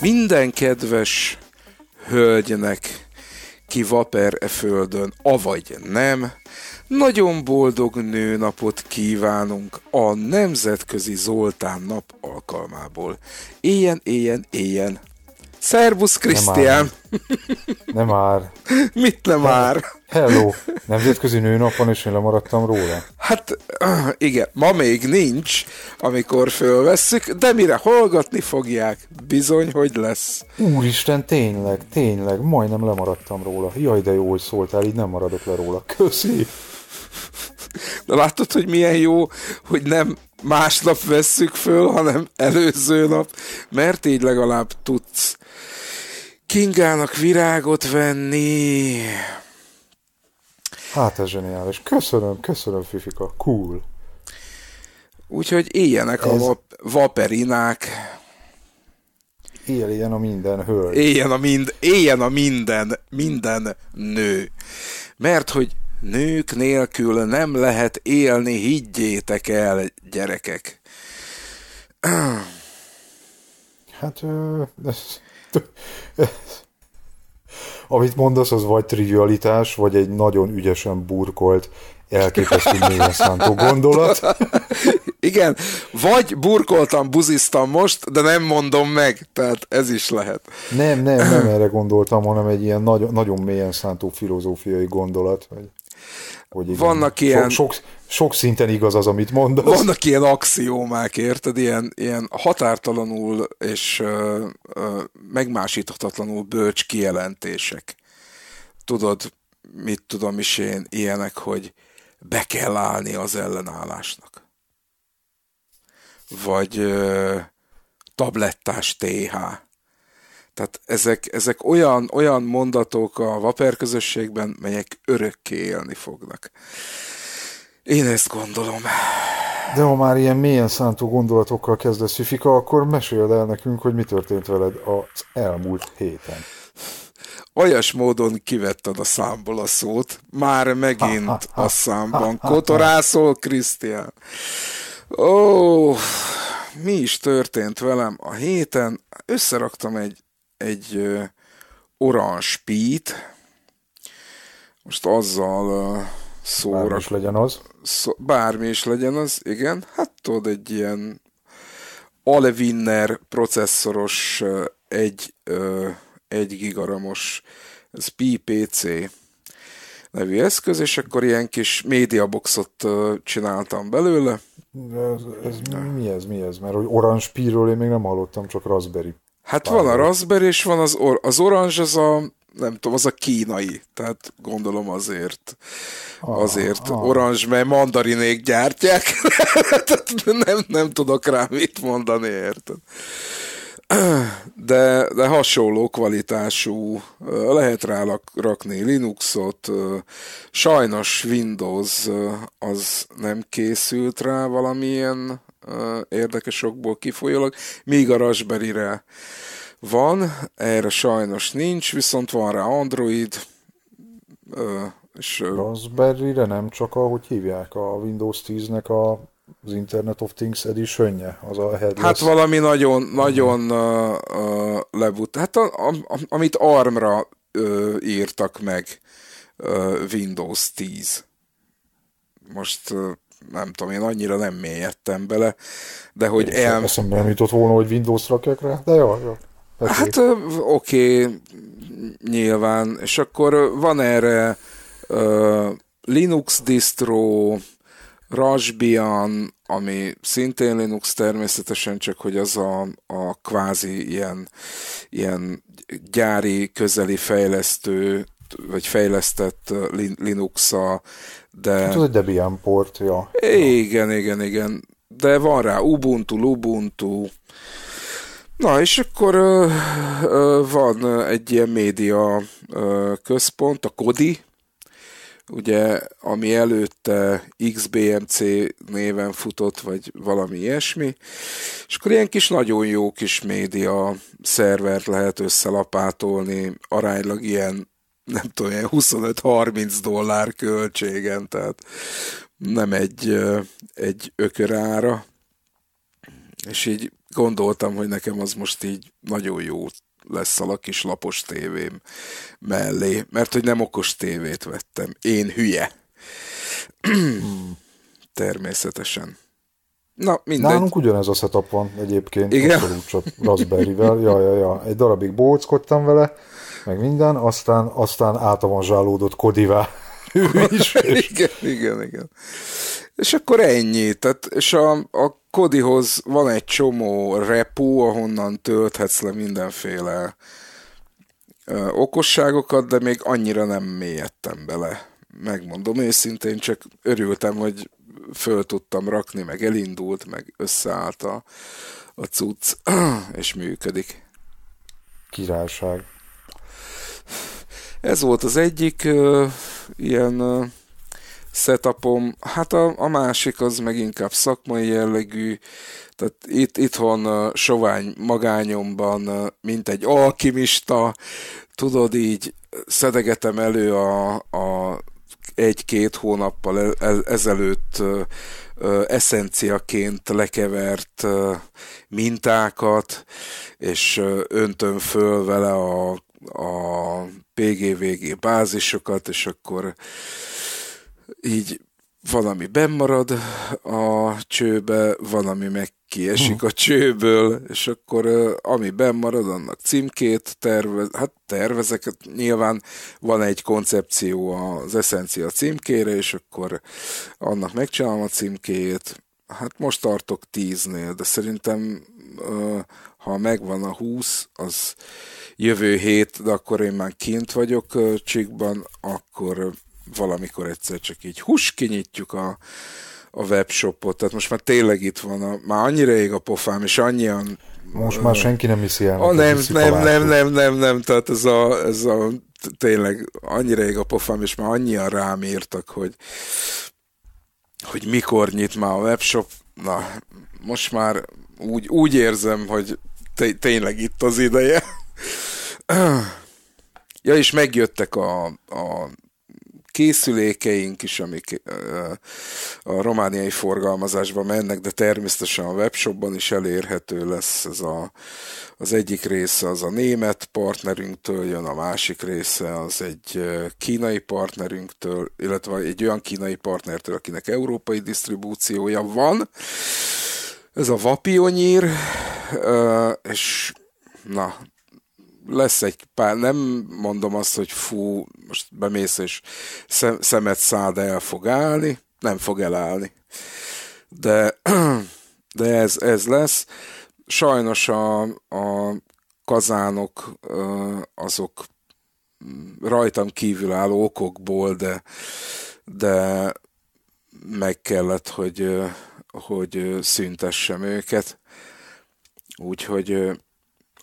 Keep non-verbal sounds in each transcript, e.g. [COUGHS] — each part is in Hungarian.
Minden kedves hölgynek, ki vaper e földön, avagy nem, nagyon boldog nőnapot kívánunk a Nemzetközi Zoltán nap alkalmából. Éljen, éljen, éljen! Szerbusz, Krisztián! Nem már. [LAUGHS] Mit nem már? Hello! Nemzetközi nőnap van, és én lemaradtam róla. Hát [CLEARS THROAT] igen, ma még nincs, amikor fölvesszük, de mire hallgatni fogják, bizony, hogy lesz. Úristen, tényleg, tényleg, majdnem lemaradtam róla. Jaj, de jó, hogy szóltál, így nem maradok le róla. Köszi! De látod, hogy milyen jó, hogy nem másnap vesszük föl, hanem előző nap, mert így legalább tudsz Kingának virágot venni. Hát ez zseniális. Köszönöm, köszönöm Fifika. Cool. Úgyhogy éljenek ez... a vaperinák. Éljen a minden hölgy. Éljen a, mind, éljen a minden, minden nő. Mert hogy Nők nélkül nem lehet élni, higgyétek el, gyerekek. Hát, ö, ez, ez, amit mondasz, az vagy trivialitás, vagy egy nagyon ügyesen burkolt, elképesztő mélyen szántó gondolat. Igen, vagy burkoltam, buziztam most, de nem mondom meg, tehát ez is lehet. Nem, nem, nem erre gondoltam, hanem egy ilyen nagyon, nagyon mélyen szántó filozófiai gondolat. Vagy hogy igen, vannak ilyen... Sok, sok, sok szinten igaz az, amit mondasz. Vannak ilyen axiómák, érted? Ilyen, ilyen határtalanul és ö, ö, megmásíthatatlanul bölcs kijelentések. Tudod, mit tudom is én, ilyenek, hogy be kell állni az ellenállásnak. Vagy ö, tablettás TH tehát ezek, ezek olyan, olyan mondatok a Vaper közösségben, melyek örökké élni fognak. Én ezt gondolom. De ha már ilyen mélyen szántó gondolatokkal kezdesz, Fifika, akkor meséld el nekünk, hogy mi történt veled az elmúlt héten. Olyas módon kivetted a számból a szót, már megint ha, ha, ha, a számban. Kotorászol, Krisztián. Ó, mi is történt velem a héten? Összeraktam egy egy orange pít, most azzal szóra... Bármi is legyen az. Szó, bármi is legyen az, igen. Hát tudod, egy ilyen Alevinner processzoros egy, egy gigaramos, ez PPC nevű eszköz, és akkor ilyen kis média boxot csináltam belőle. Ez, ez mi, mi ez, mi ez? Mert hogy orange píről én még nem hallottam, csak raspberry Hát van a Raspberry, és van az, or- az orange, az a nem tudom, az a kínai, tehát gondolom azért, azért ah, ah. orange, mert mandarinék gyártják, [LAUGHS] nem, nem tudok rá mit mondani, érted? De, de hasonló kvalitású, lehet rá rakni Linuxot, sajnos Windows az nem készült rá valamilyen érdekes kifolyólag, míg a Raspberry-re van, erre sajnos nincs, viszont van rá Android, és... Raspberry-re nem csak, ahogy hívják, a Windows 10-nek a az Internet of Things edition az a headless. Hát valami nagyon, nagyon uh, uh, lebut. Hát a, a, a, amit ARM-ra uh, írtak meg uh, Windows 10. Most uh, nem tudom, én annyira nem mélyedtem bele, de hogy én el... Eszembe nem jutott volna, hogy Windows rakják rá, de jó, jó. Hát, Hát oké, okay, nyilván. És akkor van erre uh, Linux distro, Raspbian, ami szintén Linux természetesen, csak hogy az a, a kvázi ilyen, ilyen gyári közeli fejlesztő, vagy fejlesztett Linux-a de... Hát ez egy Debian port, ja. Igen, igen, igen. De van rá Ubuntu, Ubuntu. Na, és akkor ö, ö, van egy ilyen média ö, központ, a Kodi, ugye, ami előtte XBMC néven futott, vagy valami ilyesmi, és akkor ilyen kis nagyon jó kis média szervert lehet összelapátolni, aránylag ilyen nem tudom, 25-30 dollár költségen, tehát nem egy, egy ökörára. És így gondoltam, hogy nekem az most így nagyon jó lesz a kis lapos tévém mellé, mert hogy nem okos tévét vettem. Én hülye. Hmm. Természetesen. Na, mindegy. Nálunk ugyanez a setup van egyébként. Igen? Abszolút csak Raspberry-vel. Ja, ja, ja. Egy darabig bóckodtam vele, meg minden, aztán, aztán átavanzsálódott Kodivá. [LAUGHS] [LAUGHS] is. igen, igen, igen. És akkor ennyi. Tehát, és a, a Kodihoz van egy csomó repó, ahonnan tölthetsz le mindenféle ö, okosságokat, de még annyira nem mélyedtem bele. Megmondom őszintén, csak örültem, hogy föl tudtam rakni, meg elindult, meg összeállt a, a cucc, [CLEARS THROAT] és működik. Királyság. Ez volt az egyik uh, ilyen uh, setupom. Hát a, a másik az meg inkább szakmai jellegű, tehát itt, itthon uh, sovány magányomban, uh, mint egy alkimista, tudod így, szedegetem elő a, a egy-két hónappal ezelőtt eszenciaként lekevert mintákat, és öntöm föl vele a, a PGVG bázisokat, és akkor így valami bennmarad a csőbe, valami meg kiesik a csőből, és akkor ami bennmarad, annak címkét tervez, hát tervezek, hát nyilván van egy koncepció az eszencia címkére, és akkor annak megcsinálom a címkét, hát most tartok tíznél, de szerintem ha megvan a húsz, az jövő hét, de akkor én már kint vagyok csikban, akkor valamikor egyszer csak így hús kinyitjuk a, a webshopot, tehát most már tényleg itt van, a, már annyira ég a pofám, és annyian... Most már senki nem hiszi el. A, ah, nem, nem, nem, nem, nem, nem, nem, tehát ez a, ez a tényleg annyira ég a pofám, és már annyian rám írtak, hogy, hogy mikor nyit már a webshop, na, most már úgy, úgy érzem, hogy te, tényleg itt az ideje. [CLEARS THROAT] ja, és megjöttek a, a készülékeink is, amik a romániai forgalmazásban mennek, de természetesen a webshopban is elérhető lesz ez a, az egyik része az a német partnerünktől jön, a másik része az egy kínai partnerünktől, illetve egy olyan kínai partnertől, akinek európai disztribúciója van. Ez a Vapionyír, és na, lesz egy pár, nem mondom azt, hogy fú, most bemész és szem, szemet szád el fog állni, nem fog elállni. De, [CLEARS THROAT] de ez, ez lesz. Sajnos a, a kazánok azok rajtam kívül álló okokból, de, de meg kellett, hogy, hogy szüntessem őket. Úgyhogy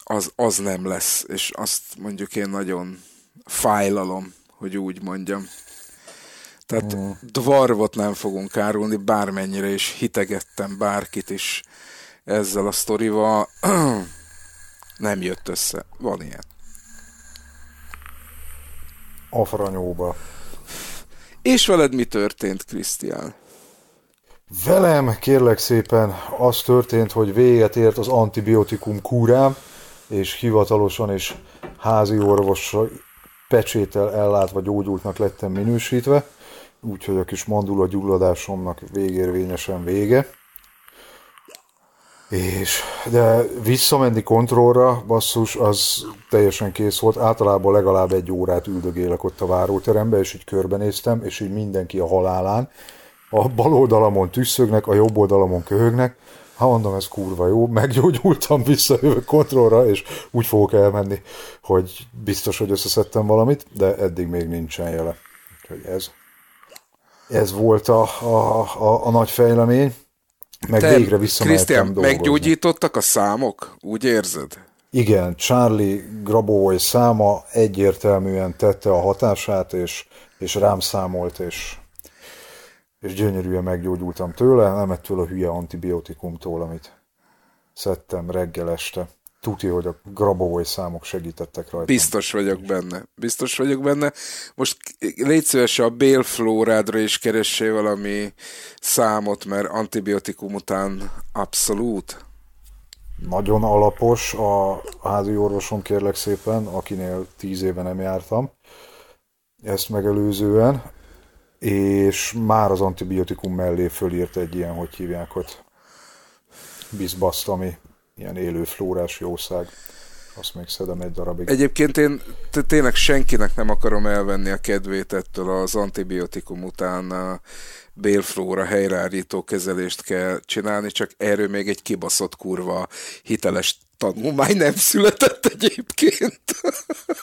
az, az nem lesz, és azt mondjuk én nagyon fájlalom, hogy úgy mondjam. Tehát mm. dvarvot nem fogunk árulni, bármennyire is hitegettem bárkit is ezzel a sztorival. [CLEARS THROAT] nem jött össze. Van ilyen. Afranyóba. És veled mi történt, Krisztián? Velem, kérlek szépen, az történt, hogy véget ért az antibiotikum kúrám, és hivatalosan és házi orvos pecsétel ellátva gyógyultnak lettem minősítve, úgyhogy a kis mandula gyulladásomnak végérvényesen vége. És, de visszamenni kontrollra, basszus, az teljesen kész volt. Általában legalább egy órát üldögélek ott a váróterembe, és így körbenéztem, és így mindenki a halálán. A bal oldalamon tüsszögnek, a jobb oldalamon köhögnek, ha mondom, ez kurva jó, meggyógyultam, [LAUGHS] visszajövök kontrollra, és úgy fogok elmenni, hogy biztos, hogy összeszedtem valamit, de eddig még nincsen jele. Úgyhogy ez, ez volt a, a, a, a nagy fejlemény. Meg Te, végre Krisztián, meggyógyítottak a számok? Úgy érzed? Igen, Charlie Grabovoy száma egyértelműen tette a hatását, és, és rám számolt, és és gyönyörűen meggyógyultam tőle, nem ettől a hülye antibiotikumtól, amit szedtem reggel este. Tuti, hogy a grabovoly számok segítettek rajta. Biztos vagyok benne. Biztos vagyok benne. Most légy szíves, a bélflórádra is keressél valami számot, mert antibiotikum után abszolút. Nagyon alapos a házi orvosom, kérlek szépen, akinél tíz éve nem jártam. Ezt megelőzően és már az antibiotikum mellé fölírt egy ilyen, hogy hívják ott, bizbaszt, ami ilyen élő flórás jószág. Azt még szedem egy darabig. Egyébként én tényleg senkinek nem akarom elvenni a kedvét ettől az antibiotikum után a bélflóra helyreállító kezelést kell csinálni, csak erről még egy kibaszott kurva hiteles tanulmány nem született egyébként. [LAUGHS]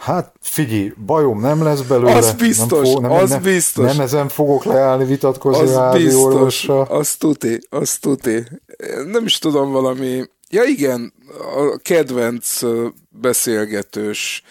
Hát figyelj, bajom nem lesz belőle. Az biztos, nem fog, nem, az nem, biztos. Nem, ezen fogok leállni vitatkozni az a biztos, orvosra. Az tuti, az tuti. Nem is tudom valami... Ja igen, a kedvenc beszélgetős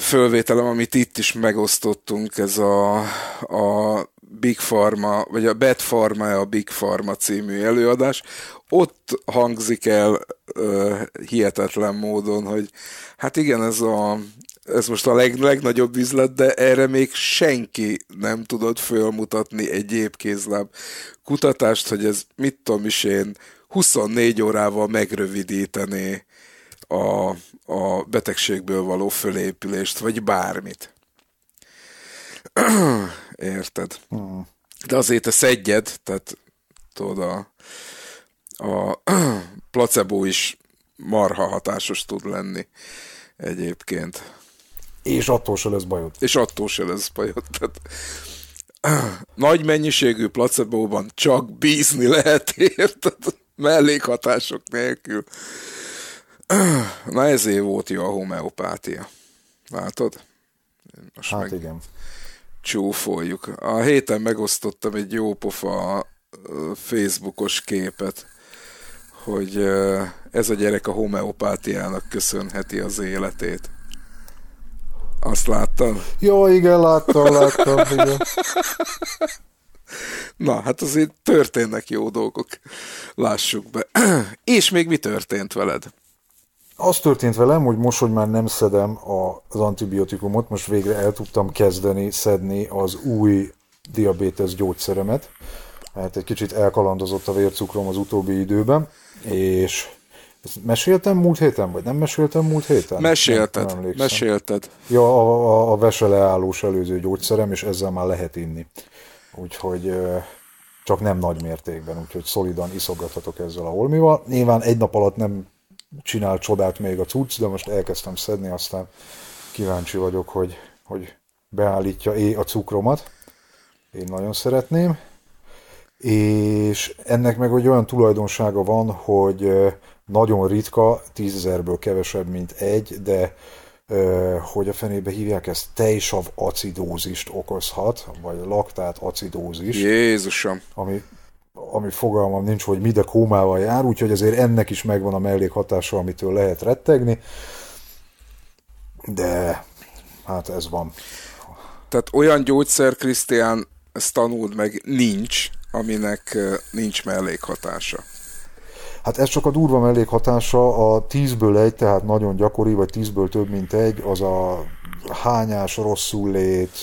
fölvételem, amit itt is megosztottunk, ez a, a Big Pharma, vagy a Bad Pharma a Big Pharma című előadás, ott hangzik el uh, hihetetlen módon, hogy hát igen, ez a ez most a leg, legnagyobb üzlet, de erre még senki nem tudott fölmutatni egy épkézláb kutatást, hogy ez mit tudom is én, 24 órával megrövidítené a, a betegségből való fölépülést, vagy bármit. [CLEARS THROAT] érted? Hmm. De azért te szedjed, tehát tudod, a, a [CLEARS THROAT] placebo is marha hatásos tud lenni egyébként. És attól se lesz bajod. És attól se lesz bajod. Tehát, [CLEARS THROAT] nagy mennyiségű placebóban csak bízni lehet, [LAUGHS] érted? Mellékhatások nélkül. [CLEARS THROAT] Na ezért volt jó a homeopátia. Látod? Most hát meg... igen csúfoljuk. A héten megosztottam egy jó pofa Facebookos képet, hogy ez a gyerek a homeopátiának köszönheti az életét. Azt láttam? Jó, igen, láttam, láttam, igen. [LAUGHS] Na, hát azért történnek jó dolgok. Lássuk be. [CLEARS THROAT] És még mi történt veled? az történt velem, hogy most, hogy már nem szedem az antibiotikumot, most végre el tudtam kezdeni szedni az új diabétesz gyógyszeremet, mert egy kicsit elkalandozott a vércukrom az utóbbi időben, és ezt meséltem múlt héten, vagy nem meséltem múlt héten? Mesélted, nem, nem mesélted. Ja, a, a, a veseleállós előző gyógyszerem, és ezzel már lehet inni. Úgyhogy csak nem nagy mértékben, úgyhogy szolidan iszogathatok ezzel a holmival. Nyilván egy nap alatt nem csinál csodát még a cucc, de most elkezdtem szedni, aztán kíváncsi vagyok, hogy, hogy beállítja-é a cukromat. Én nagyon szeretném. És ennek meg egy olyan tulajdonsága van, hogy nagyon ritka, tízezerből kevesebb, mint egy, de hogy a fenébe hívják ezt, tejsav acidózist okozhat, vagy laktát acidózist. Jézusom! Ami ami fogalmam nincs, hogy mi, de kómával jár, úgyhogy azért ennek is megvan a mellékhatása, amitől lehet rettegni, de hát ez van. Tehát olyan gyógyszer, Krisztián, ezt tanuld meg, nincs, aminek nincs mellékhatása. Hát ez csak a durva mellékhatása, a tízből egy, tehát nagyon gyakori, vagy tízből több, mint egy, az a hányás, rosszul lét,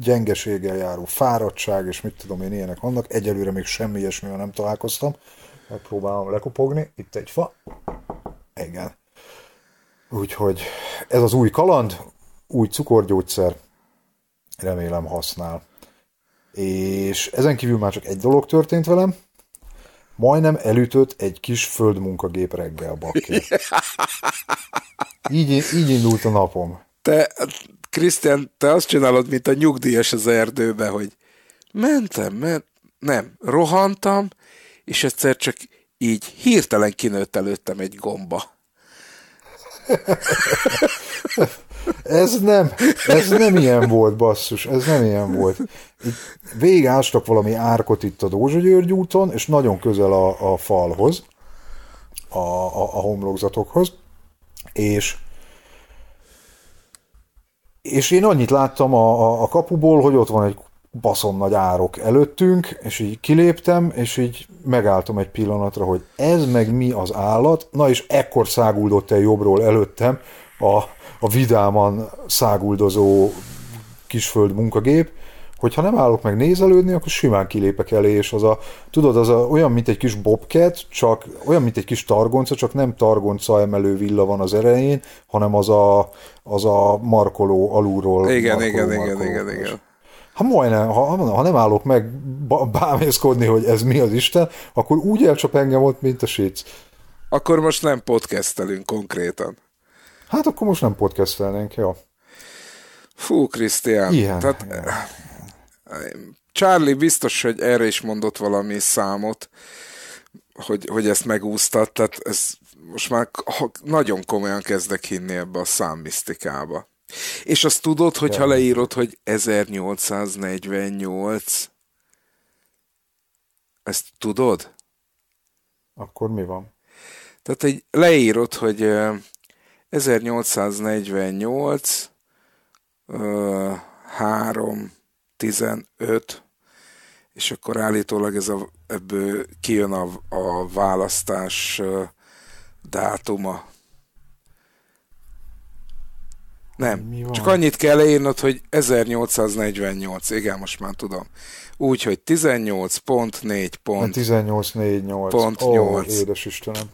gyengeséggel járó fáradtság, és mit tudom én, ilyenek vannak. Egyelőre még semmi ilyesmivel nem találkoztam. Megpróbálom lekopogni. Itt egy fa. Igen. Úgyhogy ez az új kaland, új cukorgyógyszer, remélem használ. És ezen kívül már csak egy dolog történt velem, majdnem elütött egy kis földmunkagép reggel bakké. [LAUGHS] Így, így indult a napom. Te, Krisztián, te azt csinálod, mint a nyugdíjas az erdőbe, hogy mentem, ment, nem, rohantam, és egyszer csak így hirtelen kinőtt előttem egy gomba. ez nem, ez nem ilyen volt, basszus, ez nem ilyen volt. Végig valami árkot itt a Dózsa György úton, és nagyon közel a, a falhoz, a, a, a homlokzatokhoz, és és én annyit láttam a, a, a kapuból, hogy ott van egy baszon nagy árok előttünk, és így kiléptem, és így megálltam egy pillanatra, hogy ez meg mi az állat, na és ekkor száguldott el jobbról előttem a, a vidáman száguldozó kisföld munkagép, hogyha nem állok meg nézelődni, akkor simán kilépek elé, és az a, tudod, az a, olyan, mint egy kis bobket, csak olyan, mint egy kis targonca, csak nem targonca emelő villa van az erején, hanem az a, az a markoló alulról. Igen, markoló, igen, markoló, igen, markoló, igen, igen, igen. Ha majdnem, ha, ha nem állok meg bámészkodni, hogy ez mi az Isten, akkor úgy elcsap engem ott, mint a séc. Akkor most nem podcastelünk konkrétan. Hát akkor most nem podcastelnénk, jó. Fú, Krisztián. Ilyen, Tehát, ilyen Charlie biztos, hogy erre is mondott valami számot, hogy, hogy ezt megúszta, tehát ez most már nagyon komolyan kezdek hinni ebbe a számmisztikába. És azt tudod, hogy ha leírod, hogy 1848, ezt tudod? Akkor mi van? Tehát egy leírod, hogy 1848 3 15, és akkor állítólag ez a, ebből kijön a, a választás dátuma. Nem, csak annyit kell leírnod, hogy 1848, igen, most már tudom. Úgyhogy 18.4. Pont, 18.4.8. Pont 8. Hát Ó, édes Istenem.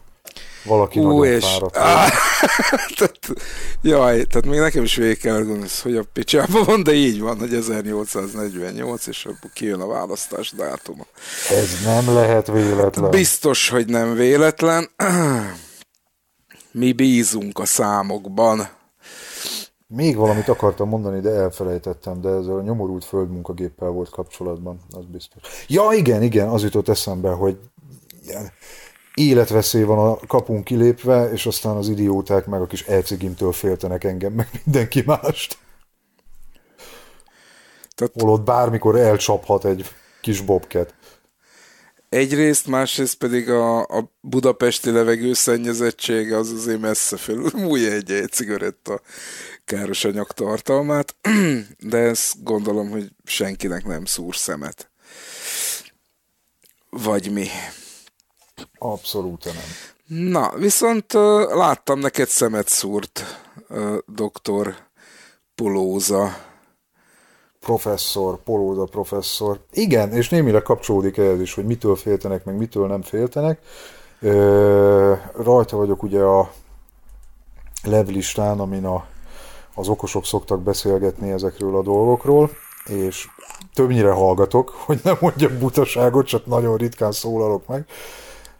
Valaki Hú, nagyon és... fáradt. [LAUGHS] tehát, jaj, tehát még nekem is végig kell hogy a picsába van, de így van, hogy 1848, és abból kijön a választás dátuma. Ez nem lehet véletlen. Biztos, hogy nem véletlen. Mi bízunk a számokban. Még valamit akartam mondani, de elfelejtettem, de ez a nyomorult földmunkagéppel volt kapcsolatban, az biztos. Ja, igen, igen, az jutott eszembe, hogy ilyen, életveszély van a kapun kilépve, és aztán az idióták meg a kis elcigimtől féltenek engem, meg mindenki mást. Tehát... Holott bármikor elcsaphat egy kis bobket. Egyrészt, másrészt pedig a, a budapesti levegőszennyezettség az azért messze felülmúlja [LAUGHS] egy, egy cigaretta káros anyag tartalmát, [CLEARS THROAT] de ezt gondolom, hogy senkinek nem szúr szemet. Vagy mi. Abszolút nem. Na, viszont láttam neked szemet szúrt doktor Polóza. Professzor, Polóza professzor. Igen, és némire kapcsolódik ez is, hogy mitől féltenek, meg mitől nem féltenek. Rajta vagyok ugye a levlistán, amin a, az okosok szoktak beszélgetni ezekről a dolgokról, és többnyire hallgatok, hogy nem mondjak butaságot, csak nagyon ritkán szólalok meg.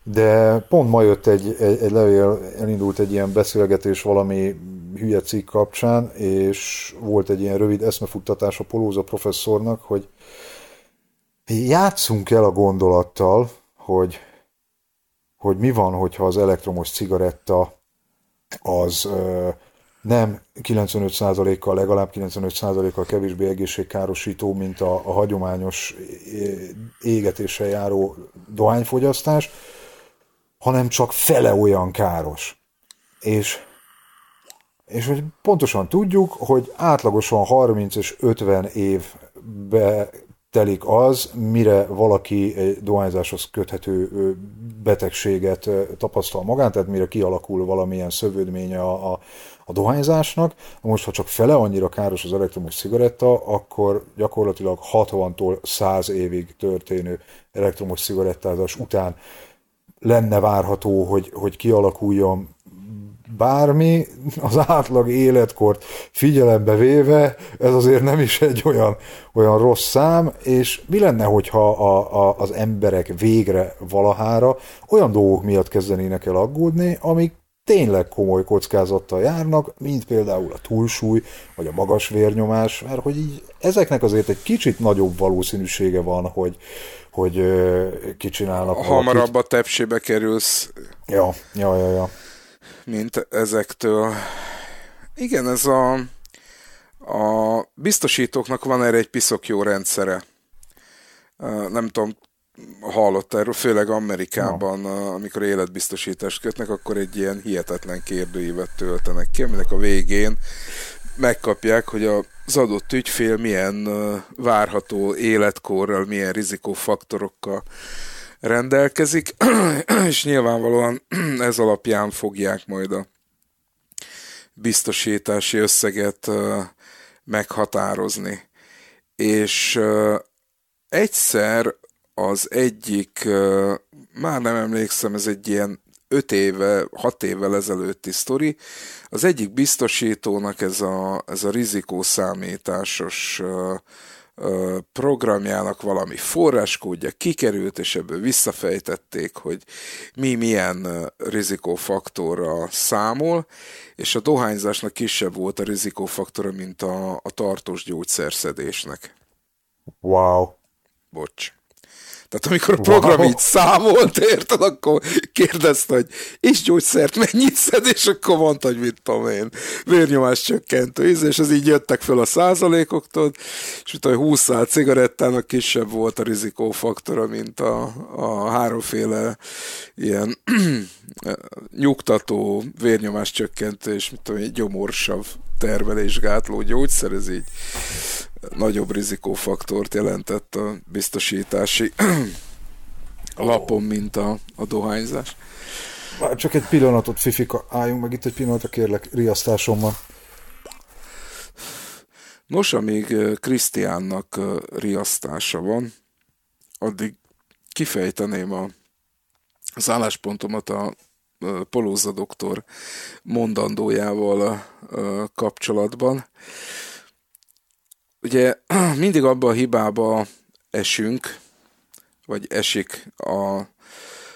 De pont ma jött egy, egy, egy levél, elindult egy ilyen beszélgetés valami hülye cikk kapcsán, és volt egy ilyen rövid eszmefuttatás a Polóza professzornak, hogy játszunk el a gondolattal, hogy, hogy mi van, hogyha az elektromos cigaretta az ö, nem 95%-kal, legalább 95%-kal kevésbé egészségkárosító, mint a, a hagyományos égetéssel járó dohányfogyasztás, hanem csak fele olyan káros. És, és hogy pontosan tudjuk, hogy átlagosan 30 és 50 évbe telik az, mire valaki egy dohányzáshoz köthető betegséget tapasztal magán, tehát mire kialakul valamilyen szövődménye a, a, a dohányzásnak. Most, ha csak fele annyira káros az elektromos cigaretta, akkor gyakorlatilag 60-tól 100 évig történő elektromos cigarettázás után lenne várható, hogy, hogy kialakuljon bármi, az átlag életkort figyelembe véve, ez azért nem is egy olyan, olyan rossz szám, és mi lenne, hogyha a, a, az emberek végre valahára olyan dolgok miatt kezdenének el aggódni, amik tényleg komoly kockázattal járnak, mint például a túlsúly, vagy a magas vérnyomás, mert hogy így ezeknek azért egy kicsit nagyobb valószínűsége van, hogy, hogy kicsinálnak. Hamarabb valakit. a tepsébe kerülsz. Ja, ja, ja, ja. Mint ezektől. Igen, ez a, a biztosítóknak van erre egy piszok jó rendszere. Nem tudom, hallott erről, főleg Amerikában, ja. amikor életbiztosítást kötnek, akkor egy ilyen hihetetlen kérdőívet töltenek ki, aminek a végén megkapják, hogy az adott ügyfél milyen várható életkorral, milyen rizikófaktorokkal rendelkezik, [CLEARS THROAT] és nyilvánvalóan [CLEARS THROAT] ez alapján fogják majd a biztosítási összeget meghatározni. És egyszer az egyik, már nem emlékszem, ez egy ilyen 5 éve, 6 évvel ezelőtti sztori. Az egyik biztosítónak ez a, ez a rizikószámításos programjának valami forráskódja kikerült, és ebből visszafejtették, hogy mi milyen rizikófaktorra számol, és a dohányzásnak kisebb volt a rizikófaktora, mint a, a tartós gyógyszerszedésnek. Wow. Bocs. Tehát amikor a program wow. így számolt, érted, akkor kérdezte, hogy és gyógyszert mennyit szed, és akkor mondta, hogy mit tudom én, vérnyomás csökkentő íz, és az így jöttek föl a százalékoktól, és mit tudom, 20 szál cigarettának kisebb volt a rizikófaktora, mint a, a háromféle ilyen [CLEARS THROAT] nyugtató, vérnyomás csökkentő, és mit tudom én, gyomorsav termelésgátló gyógyszer, ez így nagyobb rizikófaktort jelentett a biztosítási lapon, mint a, a dohányzás. Már csak egy pillanatot, Fifika, álljunk meg itt egy pillanatra, kérlek, riasztásom van. Nos, amíg Krisztiánnak riasztása van, addig kifejteném a, az álláspontomat a Polóza doktor mondandójával a, a kapcsolatban ugye [CLEARS THROAT] mindig abba a hibába esünk, vagy esik a,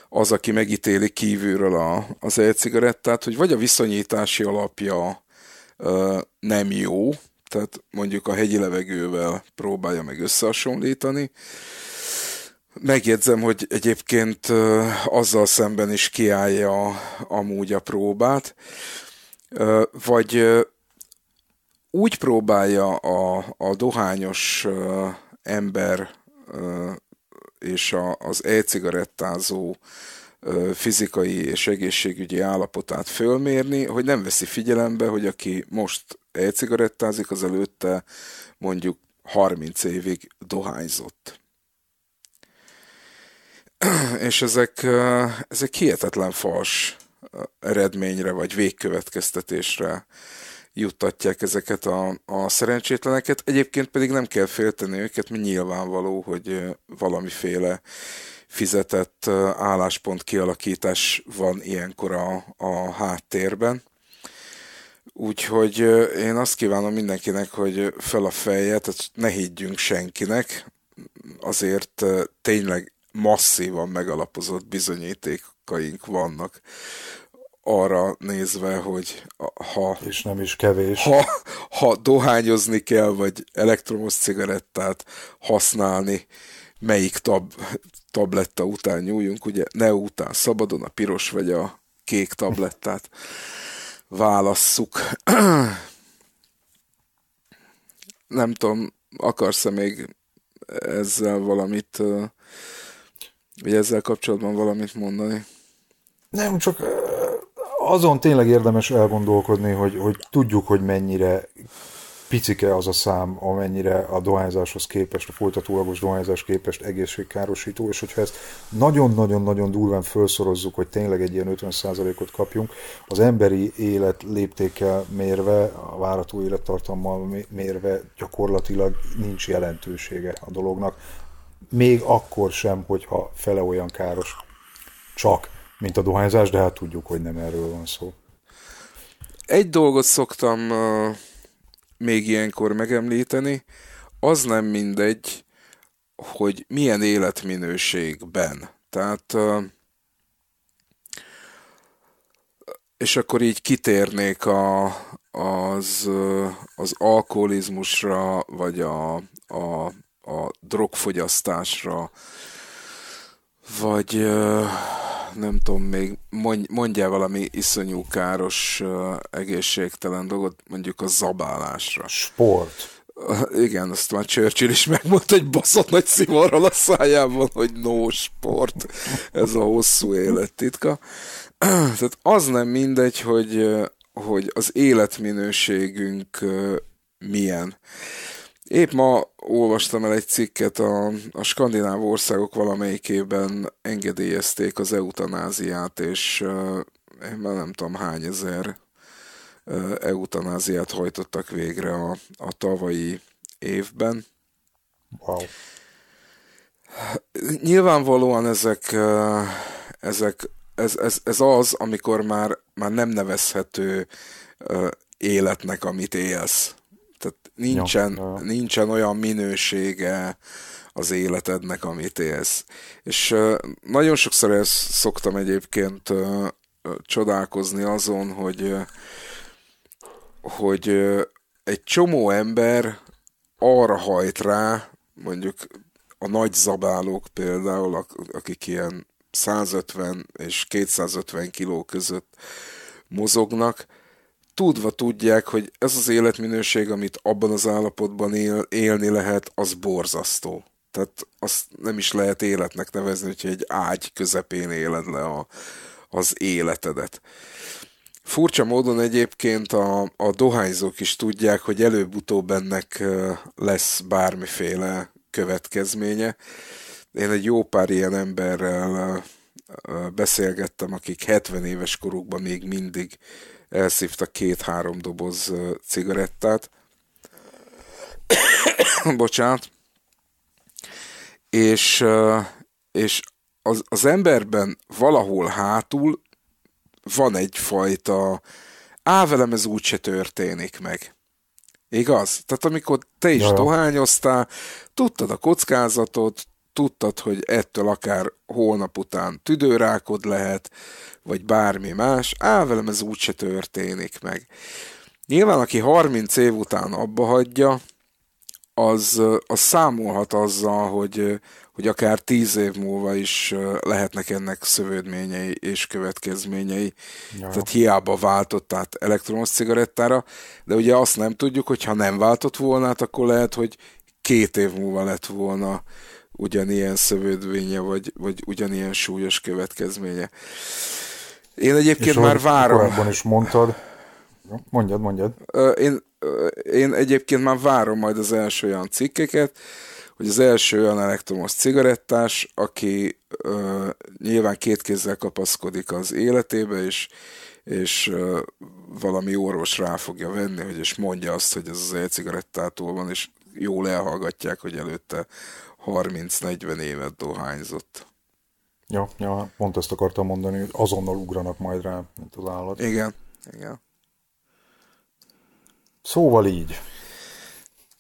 az, aki megítéli kívülről a, az e-cigarettát, hogy vagy a viszonyítási alapja ö, nem jó, tehát mondjuk a hegyi levegővel próbálja meg összehasonlítani. Megjegyzem, hogy egyébként ö, azzal szemben is kiállja amúgy a próbát, ö, vagy úgy próbálja a, a dohányos ember és a, az e-cigarettázó fizikai és egészségügyi állapotát fölmérni, hogy nem veszi figyelembe, hogy aki most e-cigarettázik, az előtte mondjuk 30 évig dohányzott. [CLEARS THROAT] És ezek, ezek hihetetlen fals eredményre vagy végkövetkeztetésre juttatják ezeket a, a szerencsétleneket. Egyébként pedig nem kell félteni őket, mi nyilvánvaló, hogy valamiféle fizetett álláspont kialakítás van ilyenkor a, a háttérben. Úgyhogy én azt kívánom mindenkinek, hogy fel a feje, tehát ne higgyünk senkinek, azért tényleg masszívan megalapozott bizonyítékaink vannak arra nézve, hogy ha... És nem is kevés. Ha, ha dohányozni kell, vagy elektromos cigarettát használni, melyik tab, tabletta után nyúljunk, ugye ne után szabadon a piros vagy a kék tablettát válasszuk. [CLEARS THROAT] nem tudom, akarsz-e még ezzel valamit, vagy ezzel kapcsolatban valamit mondani? Nem, csak azon tényleg érdemes elgondolkodni, hogy, hogy tudjuk, hogy mennyire picike az a szám, amennyire a dohányzáshoz képest, a folytatólagos dohányzás képest egészségkárosító, és hogyha ezt nagyon-nagyon-nagyon durván felszorozzuk, hogy tényleg egy ilyen 50%-ot kapjunk, az emberi élet léptékkel mérve, a várató élettartammal mérve gyakorlatilag nincs jelentősége a dolognak, még akkor sem, hogyha fele olyan káros. Csak mint a dohányzás, de hát tudjuk, hogy nem erről van szó. Egy dolgot szoktam még ilyenkor megemlíteni, az nem mindegy, hogy milyen életminőségben. Tehát, és akkor így kitérnék a, az, az alkoholizmusra, vagy a, a, a drogfogyasztásra, vagy nem tudom, még mondj, mondjál valami iszonyú káros, egészségtelen dolgot, mondjuk a zabálásra. Sport. Igen, azt már Churchill is megmondta, hogy baszott nagy szivarral a szájában, hogy no sport, ez a hosszú élet titka. Tehát az nem mindegy, hogy, hogy az életminőségünk milyen. Épp ma olvastam el egy cikket, a, a skandináv országok valamelyikében engedélyezték az eutanáziát, és én már nem tudom hány ezer eutanáziát hajtottak végre a, a tavalyi évben. Wow. Nyilvánvalóan ezek, ezek ez, ez, ez, az, amikor már, már nem nevezhető életnek, amit élsz nincsen, ja. nincsen olyan minősége az életednek, amit élsz. És nagyon sokszor ezt szoktam egyébként csodálkozni azon, hogy, hogy egy csomó ember arra hajt rá, mondjuk a nagy zabálók például, akik ilyen 150 és 250 kiló között mozognak, tudva tudják, hogy ez az életminőség, amit abban az állapotban él, élni lehet, az borzasztó. Tehát azt nem is lehet életnek nevezni, hogyha egy ágy közepén éled le a, az életedet. Furcsa módon egyébként a, a dohányzók is tudják, hogy előbb-utóbb ennek lesz bármiféle következménye. Én egy jó pár ilyen emberrel beszélgettem, akik 70 éves korukban még mindig elszívta két-három doboz cigarettát. [COUGHS] Bocsánat. És, és az, az emberben valahol hátul van egyfajta á, velem ez úgyse történik meg. Igaz? Tehát amikor te is dohányoztál, tudtad a kockázatot, tudtad, hogy ettől akár holnap után tüdőrákod lehet, vagy bármi más, á, velem ez úgyse történik meg. Nyilván, aki 30 év után abba hagyja, az, az számolhat azzal, hogy, hogy akár 10 év múlva is lehetnek ennek szövődményei és következményei. Ja. Tehát hiába váltott át elektromos cigarettára, de ugye azt nem tudjuk, hogy ha nem váltott volna, akkor lehet, hogy két év múlva lett volna ugyanilyen szövődménye, vagy, vagy ugyanilyen súlyos következménye. Én egyébként és már várom. Korábban is mondtad. Mondjad, mondjad. Én, én egyébként már várom majd az első olyan cikkeket, hogy az első olyan elektromos cigarettás, aki ö, nyilván két kézzel kapaszkodik az életébe, és, és ö, valami orvos rá fogja venni, hogy és mondja azt, hogy ez az e-cigarettától van, és jól elhallgatják, hogy előtte 30-40 évet dohányzott. Ja, ja, pont ezt akartam mondani, hogy azonnal ugranak majd rá, mint az állat. Igen, igen. Szóval így.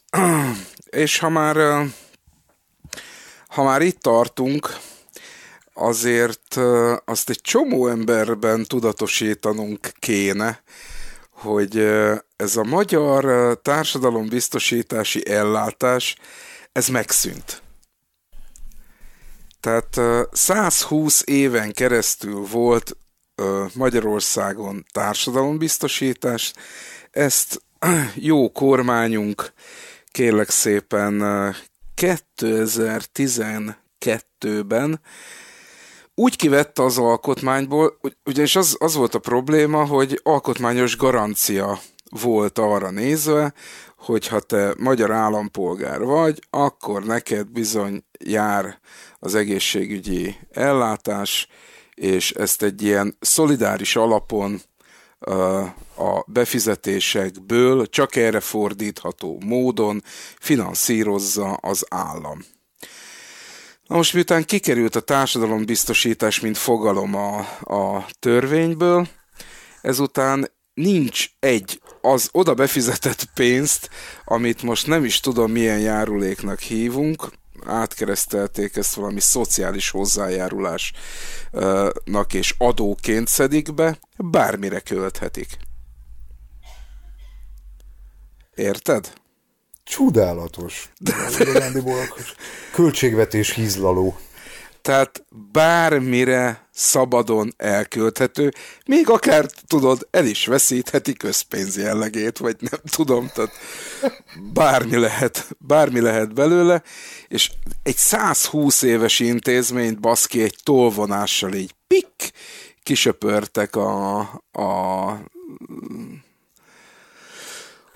[CLEARS THROAT] És ha már, ha már itt tartunk, azért azt egy csomó emberben tudatosítanunk kéne, hogy ez a magyar társadalombiztosítási ellátás, ez megszűnt. Tehát 120 éven keresztül volt Magyarországon társadalombiztosítás, ezt jó kormányunk kérlek szépen 2012-ben úgy kivette az alkotmányból, ugyanis az, az volt a probléma, hogy alkotmányos garancia volt arra nézve, hogy ha te magyar állampolgár vagy, akkor neked bizony jár az egészségügyi ellátás, és ezt egy ilyen szolidáris alapon a befizetésekből csak erre fordítható módon finanszírozza az állam. Na most miután kikerült a társadalombiztosítás, mint fogalom a, a törvényből, ezután nincs egy az oda befizetett pénzt, amit most nem is tudom milyen járuléknak hívunk, átkeresztelték ezt valami szociális hozzájárulásnak és adóként szedik be, bármire költhetik. Érted? Csodálatos. [LAUGHS] Költségvetés hízlaló tehát bármire szabadon elkölthető, még akár, tudod, el is veszítheti közpénz jellegét, vagy nem tudom, tehát bármi lehet, bármi lehet belőle, és egy 120 éves intézményt baszki egy tolvonással így pik, kisöpörtek a, a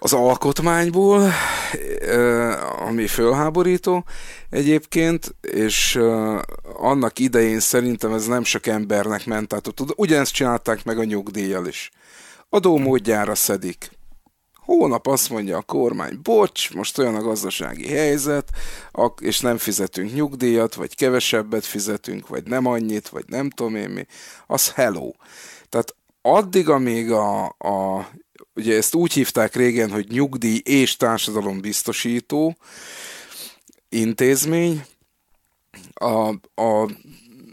az alkotmányból, ami fölháborító egyébként, és annak idején szerintem ez nem sok embernek ment át. Ugyanezt csinálták meg a nyugdíjjal is. Adó módjára szedik. Hónap azt mondja a kormány, bocs, most olyan a gazdasági helyzet, és nem fizetünk nyugdíjat, vagy kevesebbet fizetünk, vagy nem annyit, vagy nem tudom én mi. Az hello. Tehát addig, amíg a, a ugye ezt úgy hívták régen, hogy nyugdíj és társadalombiztosító intézmény, a, a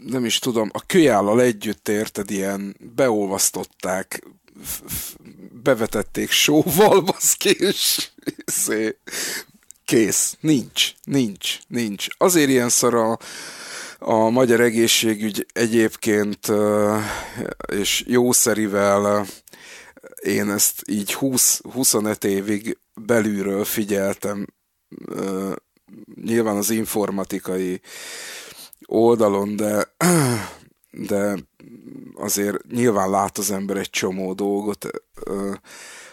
nem is tudom, a kölyállal együtt érted, ilyen beolvasztották, f- f- bevetették sóval, [LAUGHS] baszki, és izé, kész. Nincs, nincs, nincs. Azért ilyen szar a, a magyar egészségügy egyébként, és jószerivel én ezt így 20-25 évig belülről figyeltem, nyilván az informatikai oldalon, de, [CLEARS THROAT] de azért nyilván lát az ember egy csomó dolgot.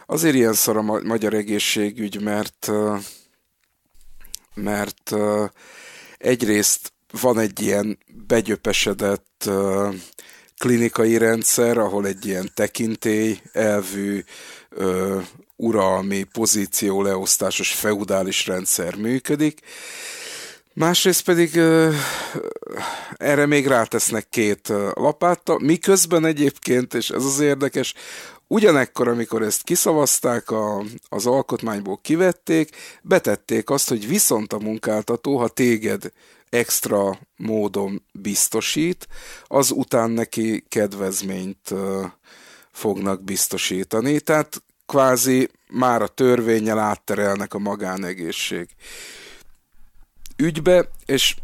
Azért ilyen szar a magyar egészségügy, mert, mert egyrészt van egy ilyen begyöpesedett klinikai rendszer, ahol egy ilyen tekintély elvű ö, uralmi pozíció leosztásos feudális rendszer működik. Másrészt pedig ö, erre még rátesznek két lapáttal, miközben egyébként, és ez az érdekes, Ugyanekkor, amikor ezt kiszavazták, a, az alkotmányból kivették, betették azt, hogy viszont a munkáltató, ha téged extra módon biztosít, az után neki kedvezményt fognak biztosítani. Tehát kvázi már a törvényel átterelnek a magánegészség ügybe, és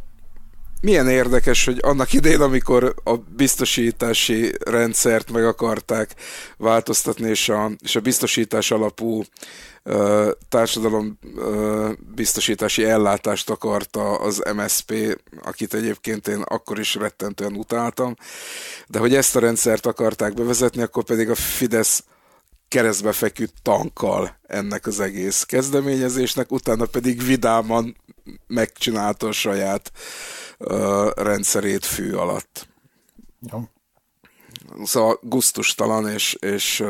milyen érdekes, hogy annak idén, amikor a biztosítási rendszert meg akarták változtatni, és a, és a biztosítás alapú ö, társadalom ö, biztosítási ellátást akarta az MSP, akit egyébként én akkor is rettentően utáltam, de hogy ezt a rendszert akarták bevezetni, akkor pedig a Fidesz keresztbe feküdt tankkal ennek az egész kezdeményezésnek, utána pedig vidáman megcsinálta a saját ö, rendszerét fű alatt. Ja. Szóval guztustalan és, és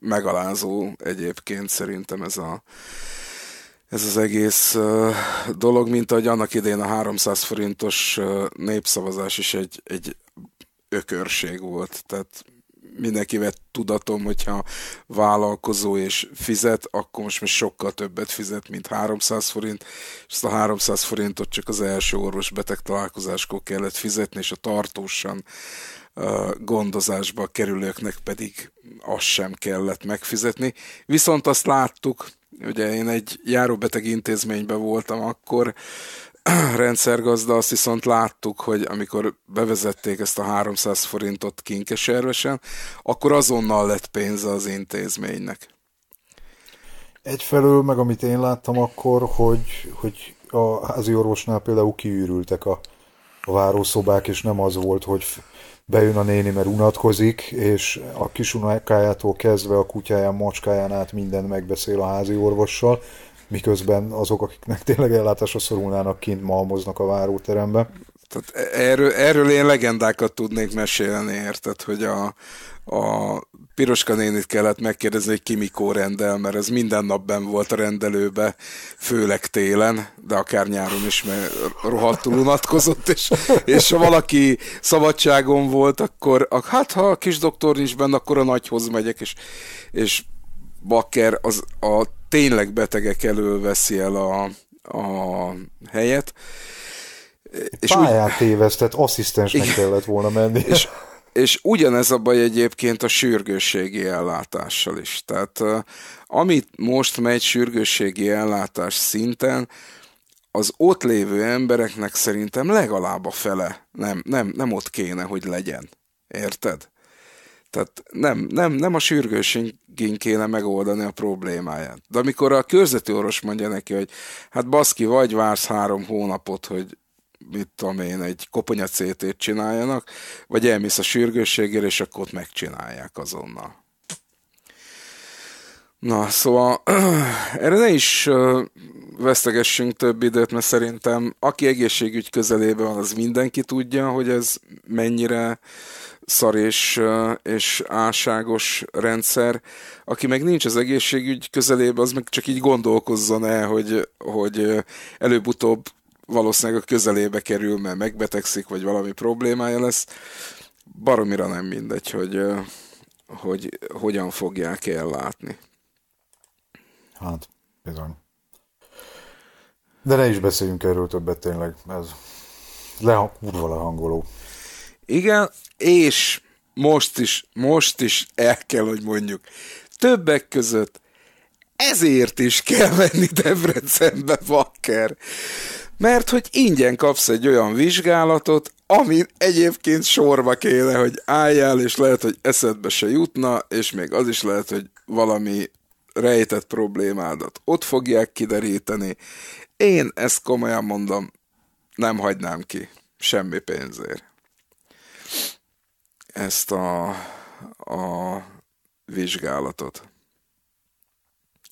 megalázó egyébként szerintem ez a ez az egész dolog, mint ahogy annak idén a 300 forintos népszavazás is egy, egy ökörség volt. Tehát mindenkivel tudatom, hogyha vállalkozó és fizet, akkor most már sokkal többet fizet, mint 300 forint, és ezt a 300 forintot csak az első orvos beteg találkozáskor kellett fizetni, és a tartósan gondozásba kerülőknek pedig azt sem kellett megfizetni. Viszont azt láttuk, ugye én egy járóbeteg intézményben voltam akkor, [CLEARS THROAT] rendszergazda, azt viszont láttuk, hogy amikor bevezették ezt a 300 forintot kinkeservesen, akkor azonnal lett pénze az intézménynek. Egyfelől, meg amit én láttam akkor, hogy, hogy a házi orvosnál például kiürültek a, a várószobák, és nem az volt, hogy bejön a néni, mert unatkozik, és a kisunokájától kezdve a kutyáján, macskáján át mindent megbeszél a házi orvossal, miközben azok, akiknek tényleg ellátásra szorulnának, kint malmoznak a váróterembe. Tehát erről, erről én legendákat tudnék mesélni, érted, hogy a, a Piroska nénit kellett megkérdezni, hogy ki mikor rendel, mert ez minden nap ben volt a rendelőbe, főleg télen, de akár nyáron is, mert rohadtul unatkozott, és, és ha valaki szabadságon volt, akkor hát ha a kis doktor nincs benne, akkor a nagyhoz megyek, és, és Bakker az a tényleg betegek elől veszi el a, a helyet. És Pályát úgy... tévesztett, asszisztensnek igen, kellett volna menni. És, és ugyanez a baj egyébként a sürgősségi ellátással is. Tehát amit most megy sürgősségi ellátás szinten, az ott lévő embereknek szerintem legalább a fele nem, nem, nem ott kéne, hogy legyen. Érted? Tehát nem, nem, nem a sürgőségén kéne megoldani a problémáját. De amikor a körzeti orvos mondja neki, hogy hát baszki, vagy vársz három hónapot, hogy mit tudom én, egy koponya ct csináljanak, vagy elmész a sürgősségére, és akkor ott megcsinálják azonnal. Na, szóval [CLEARS THROAT] erre ne is vesztegessünk több időt, mert szerintem aki egészségügy közelében van, az mindenki tudja, hogy ez mennyire szar és, és álságos rendszer, aki meg nincs az egészségügy közelébe, az meg csak így gondolkozzon el, hogy, hogy előbb-utóbb valószínűleg a közelébe kerül, mert megbetegszik, vagy valami problémája lesz. Baromira nem mindegy, hogy, hogy hogyan fogják ellátni. Hát, bizony. De ne is beszéljünk erről többet tényleg, ez le kurva lehangoló. Igen, és most is, most is el kell, hogy mondjuk. Többek között ezért is kell menni Debrecenbe, Vakker. Mert hogy ingyen kapsz egy olyan vizsgálatot, amin egyébként sorba kéne, hogy álljál, és lehet, hogy eszedbe se jutna, és még az is lehet, hogy valami rejtett problémádat ott fogják kideríteni. Én ezt komolyan mondom, nem hagynám ki semmi pénzért ezt a, a vizsgálatot.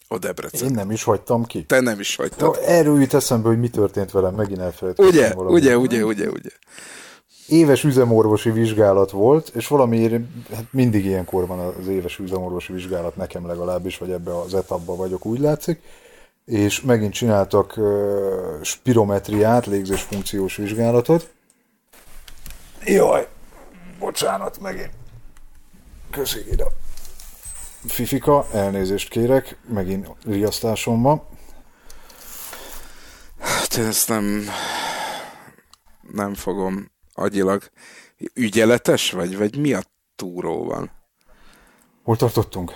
A Debrecen. Én nem is hagytam ki. Te nem is hagytad. No, erről jut eszembe, hogy mi történt velem, megint elfelejtettem Ugye, valami. ugye, ugye, ugye, ugye. Éves üzemorvosi vizsgálat volt, és valamiért, hát mindig ilyenkor van az éves üzemorvosi vizsgálat, nekem legalábbis, vagy ebbe az etapba vagyok, úgy látszik, és megint csináltak uh, spirometriát, légzésfunkciós vizsgálatot. Jaj, Bocsánat, megint. Köszi ide. Fifika, elnézést kérek, megint riasztásom van. Hát én ezt nem, nem fogom agyilag. Ügyeletes vagy, vagy mi a túró van? Hol tartottunk?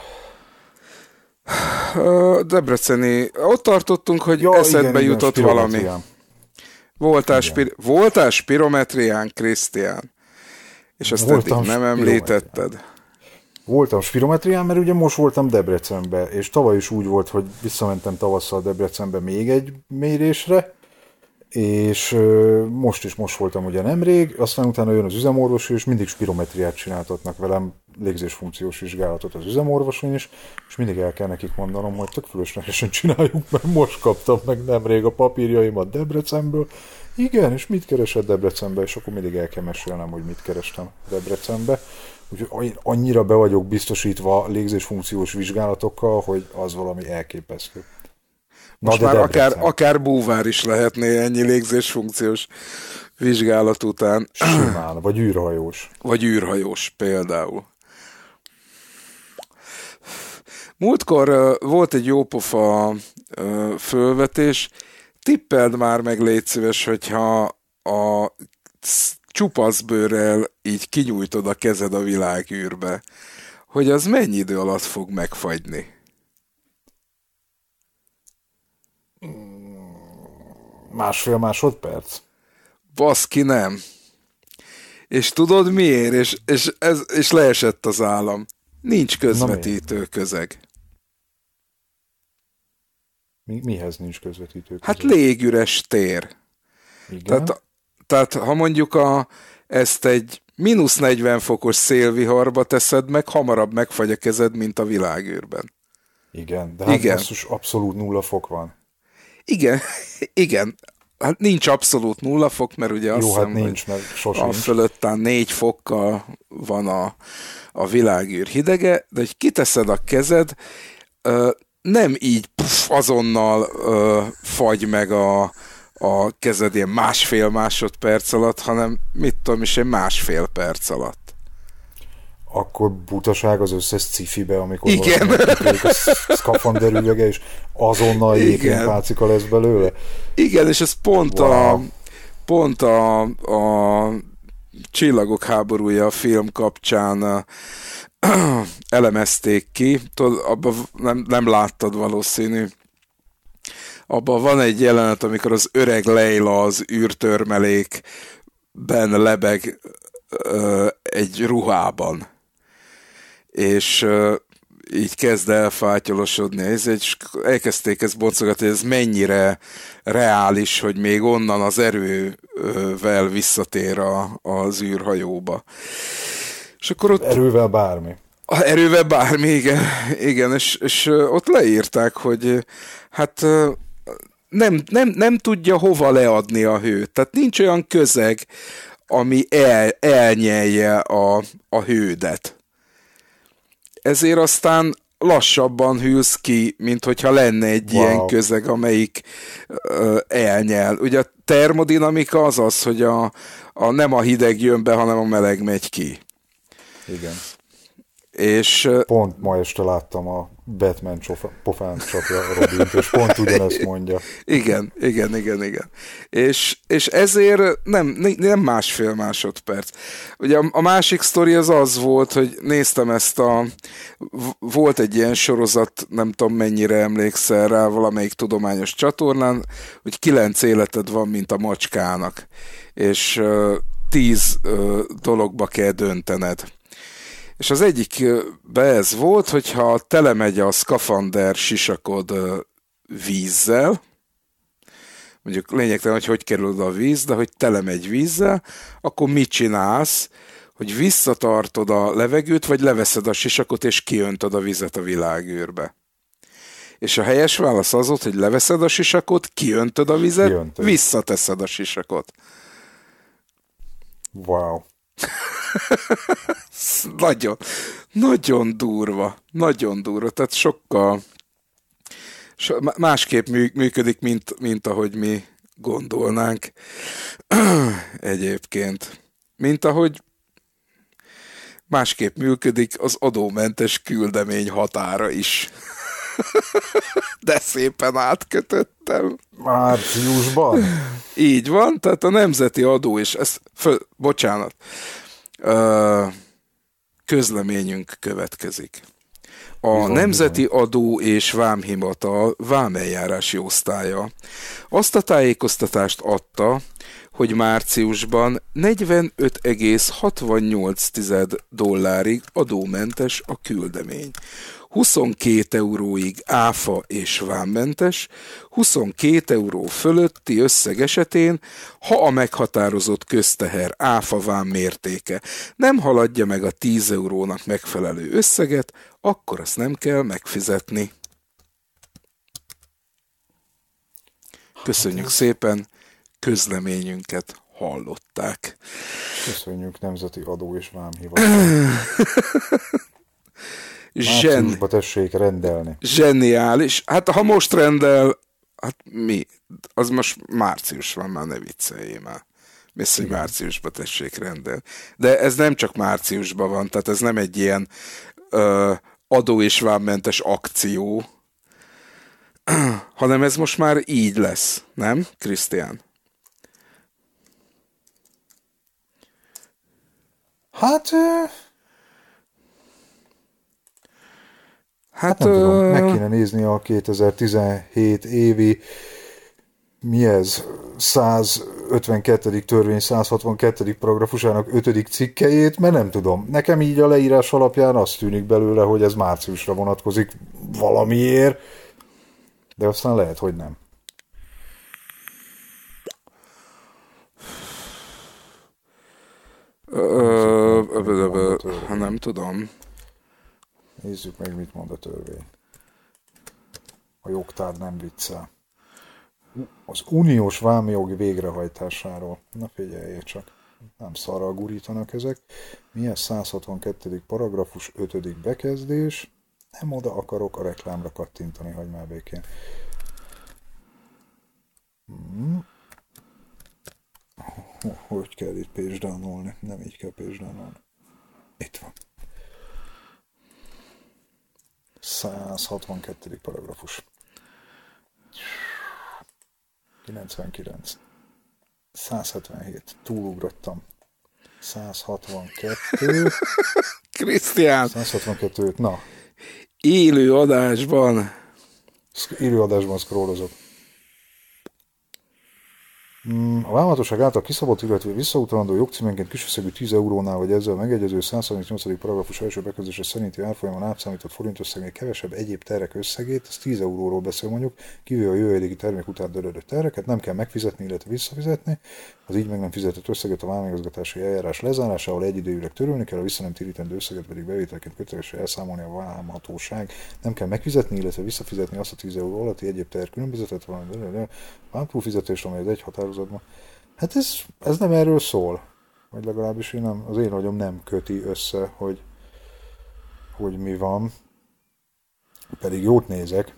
Debreceni. Ott tartottunk, hogy ja, eszedbe igen, jutott igen, valami. Voltál, spir- voltál spirometrián, Krisztián? És ezt voltam nem említetted? Voltam spirometrián, mert ugye most voltam Debrecenbe, és tavaly is úgy volt, hogy visszamentem tavasszal Debrecenbe még egy mérésre, és most is most voltam ugye nemrég, aztán utána jön az üzemorvos, és mindig spirometriát csináltatnak velem légzésfunkciós vizsgálatot az üzemorvoson is, és mindig el kell nekik mondanom, hogy tök fölöslegesen [LAUGHS] csináljuk, mert most kaptam meg nemrég a papírjaimat Debrecenből. Igen, és mit keresett Debrecenbe? És akkor mindig el kell mesélnem, hogy mit kerestem Debrecenbe. Úgyhogy én annyira be vagyok biztosítva légzésfunkciós vizsgálatokkal, hogy az valami elképesztő. Most már akár, akár búvár is lehetné ennyi légzésfunkciós vizsgálat után. Simán, vagy űrhajós. Vagy űrhajós például. Múltkor uh, volt egy jópofa uh, fölvetés, tippeld már meg, légy szíves, hogyha a csupaszbőrrel így kinyújtod a kezed a világűrbe, hogy az mennyi idő alatt fog megfagyni? Másfél másodperc? Baszki, nem. És tudod miért? És, és, ez, és leesett az állam. Nincs közvetítő közeg. Mi, mihez nincs közvetítő? Hát között? Hát légüres tér. Igen. Tehát, tehát ha mondjuk a, ezt egy mínusz 40 fokos szélviharba teszed meg, hamarabb megfagy a kezed, mint a világűrben. Igen, de hát igen. Basszus, abszolút nulla fok van. Igen, [LAUGHS] igen. Hát nincs abszolút nulla fok, mert ugye Jó, azt hát nincs, mert sosem. a fölöttán négy fokkal van a, a világűr hidege, de hogy kiteszed a kezed, nem így puff, azonnal ö, fagy meg a, a kezed ilyen másfél másodperc alatt, hanem mit tudom is, egy másfél perc alatt. Akkor butaság az összes cifibe, amikor Igen. a szkafander üvege, és azonnal Igen. pácika lesz belőle. Igen, és ez pont wow. a pont a, a Csillagok háborúja a film kapcsán [CLEARS THROAT] elemezték ki, tudod, abban nem, nem láttad valószínű, abban van egy jelenet, amikor az öreg Leila az űrtörmelékben lebeg ö, egy ruhában. És ö, így kezd elfátyolosodni, ez egy, elkezdték ezt bocogatni, hogy ez mennyire reális, hogy még onnan az erővel visszatér a, az űrhajóba. És akkor ott... Erővel bármi. Erővel bármi, igen. igen és, és ott leírták, hogy hát nem, nem, nem tudja hova leadni a hőt. Tehát nincs olyan közeg, ami el, elnyelje a, a hődet. Ezért aztán lassabban hűlsz ki, mint hogyha lenne egy wow. ilyen közeg, amelyik ö, elnyel. Ugye a termodinamika az az, hogy a, a, nem a hideg jön be, hanem a meleg megy ki. Igen. És... Pont ma este láttam a Batman pofán csapja a Robin, és pont ugyanezt mondja. Igen, igen, igen, igen. És, és ezért nem, nem másfél másodperc. Ugye a, a másik sztori az az volt, hogy néztem ezt a... Volt egy ilyen sorozat, nem tudom mennyire emlékszel rá, valamelyik tudományos csatornán, hogy kilenc életed van, mint a macskának. És tíz dologba kell döntened és az egyik be ez volt, hogyha telemegy a szkafander sisakod vízzel, mondjuk lényegtelen, hogy hogy kerül oda a víz, de hogy telemegy vízzel, akkor mit csinálsz, hogy visszatartod a levegőt, vagy leveszed a sisakot, és kiöntöd a vizet a világűrbe. És a helyes válasz az volt, hogy leveszed a sisakot, kiöntöd a vizet, Kiöntöd. visszateszed a sisakot. Wow. [LAUGHS] nagyon, nagyon durva, nagyon durva, tehát sokkal so, másképp működik, mint, mint ahogy mi gondolnánk [CLEARS THROAT] egyébként. Mint ahogy másképp működik az adómentes küldemény határa is. De szépen átkötöttem. Márciusban? Így van, tehát a nemzeti adó, és ez, föl, bocsánat, közleményünk következik. A Bizony, Nemzeti Adó és Vámhivatal vámeljárási osztálya azt a tájékoztatást adta, hogy márciusban 45,68 dollárig adómentes a küldemény. 22 euróig áfa és vámmentes, 22 euró fölötti összeg esetén, ha a meghatározott közteher áfa vám mértéke nem haladja meg a 10 eurónak megfelelő összeget, akkor azt nem kell megfizetni. Köszönjük hát szépen, közleményünket hallották. Köszönjük Nemzeti Adó és Vámhivatal. [CLEARS THROAT] Zsen... tessék rendelni. Zseniális. Hát ha most rendel, hát mi? Az most március van, már ne viccelj már. Mész, hogy márciusba tessék rendelni. De ez nem csak márciusban van, tehát ez nem egy ilyen ö, adó és vámmentes akció, [CLEARS THROAT] hanem ez most már így lesz, nem, Krisztián? Hát Hát, hát nem tudom, meg kéne nézni a 2017 évi, mi ez, 152. törvény 162. paragrafusának 5. cikkejét, mert nem tudom. Nekem így a leírás alapján azt tűnik belőle, hogy ez márciusra vonatkozik valamiért, de aztán lehet, hogy nem. Ö, ö, ö, nem tudom. Nézzük meg, mit mond a törvény. A jogtár nem viccel. Az uniós vámjog végrehajtásáról. Na figyeljél csak. Nem szarral gurítanak ezek. Milyen 162. paragrafus 5. bekezdés. Nem oda akarok a reklámra kattintani, hogy már békén. Hmm. Hogy kell itt pésdánolni? Nem így kell pésdánolni. Itt van. 162. paragrafus. 99. 177. Túlugrottam. 162. [LAUGHS] Krisztián! 162. Na. Élő adásban. Élő adásban scrollozok. Mm, a vállalatosság által kiszabott, illetve visszautalandó jogcímenként kisösszegű 10 eurónál vagy ezzel megegyező 138. paragrafus első beközése szerinti árfolyamon átszámított forint összegnél kevesebb egyéb terek összegét, ez 10 euróról beszél mondjuk, kivéve a jövedéki termék után dörödött tereket, nem kell megfizetni, illetve visszafizetni, az így meg nem fizetett összeget a vámigazgatási eljárás lezárásával egyidejűleg törölni kell, a vissza nem térítendő összeget pedig bevételként köteles elszámolni a vámhatóság. Nem kell megfizetni, illetve visszafizetni azt a 10 euró alatti egyéb terek különbözetet, valamint a vámtúlfizetést, amely az egy határ harangzatban. Hát ez, ez nem erről szól. Vagy legalábbis én nem, az én agyom nem köti össze, hogy, hogy mi van. Pedig jót nézek.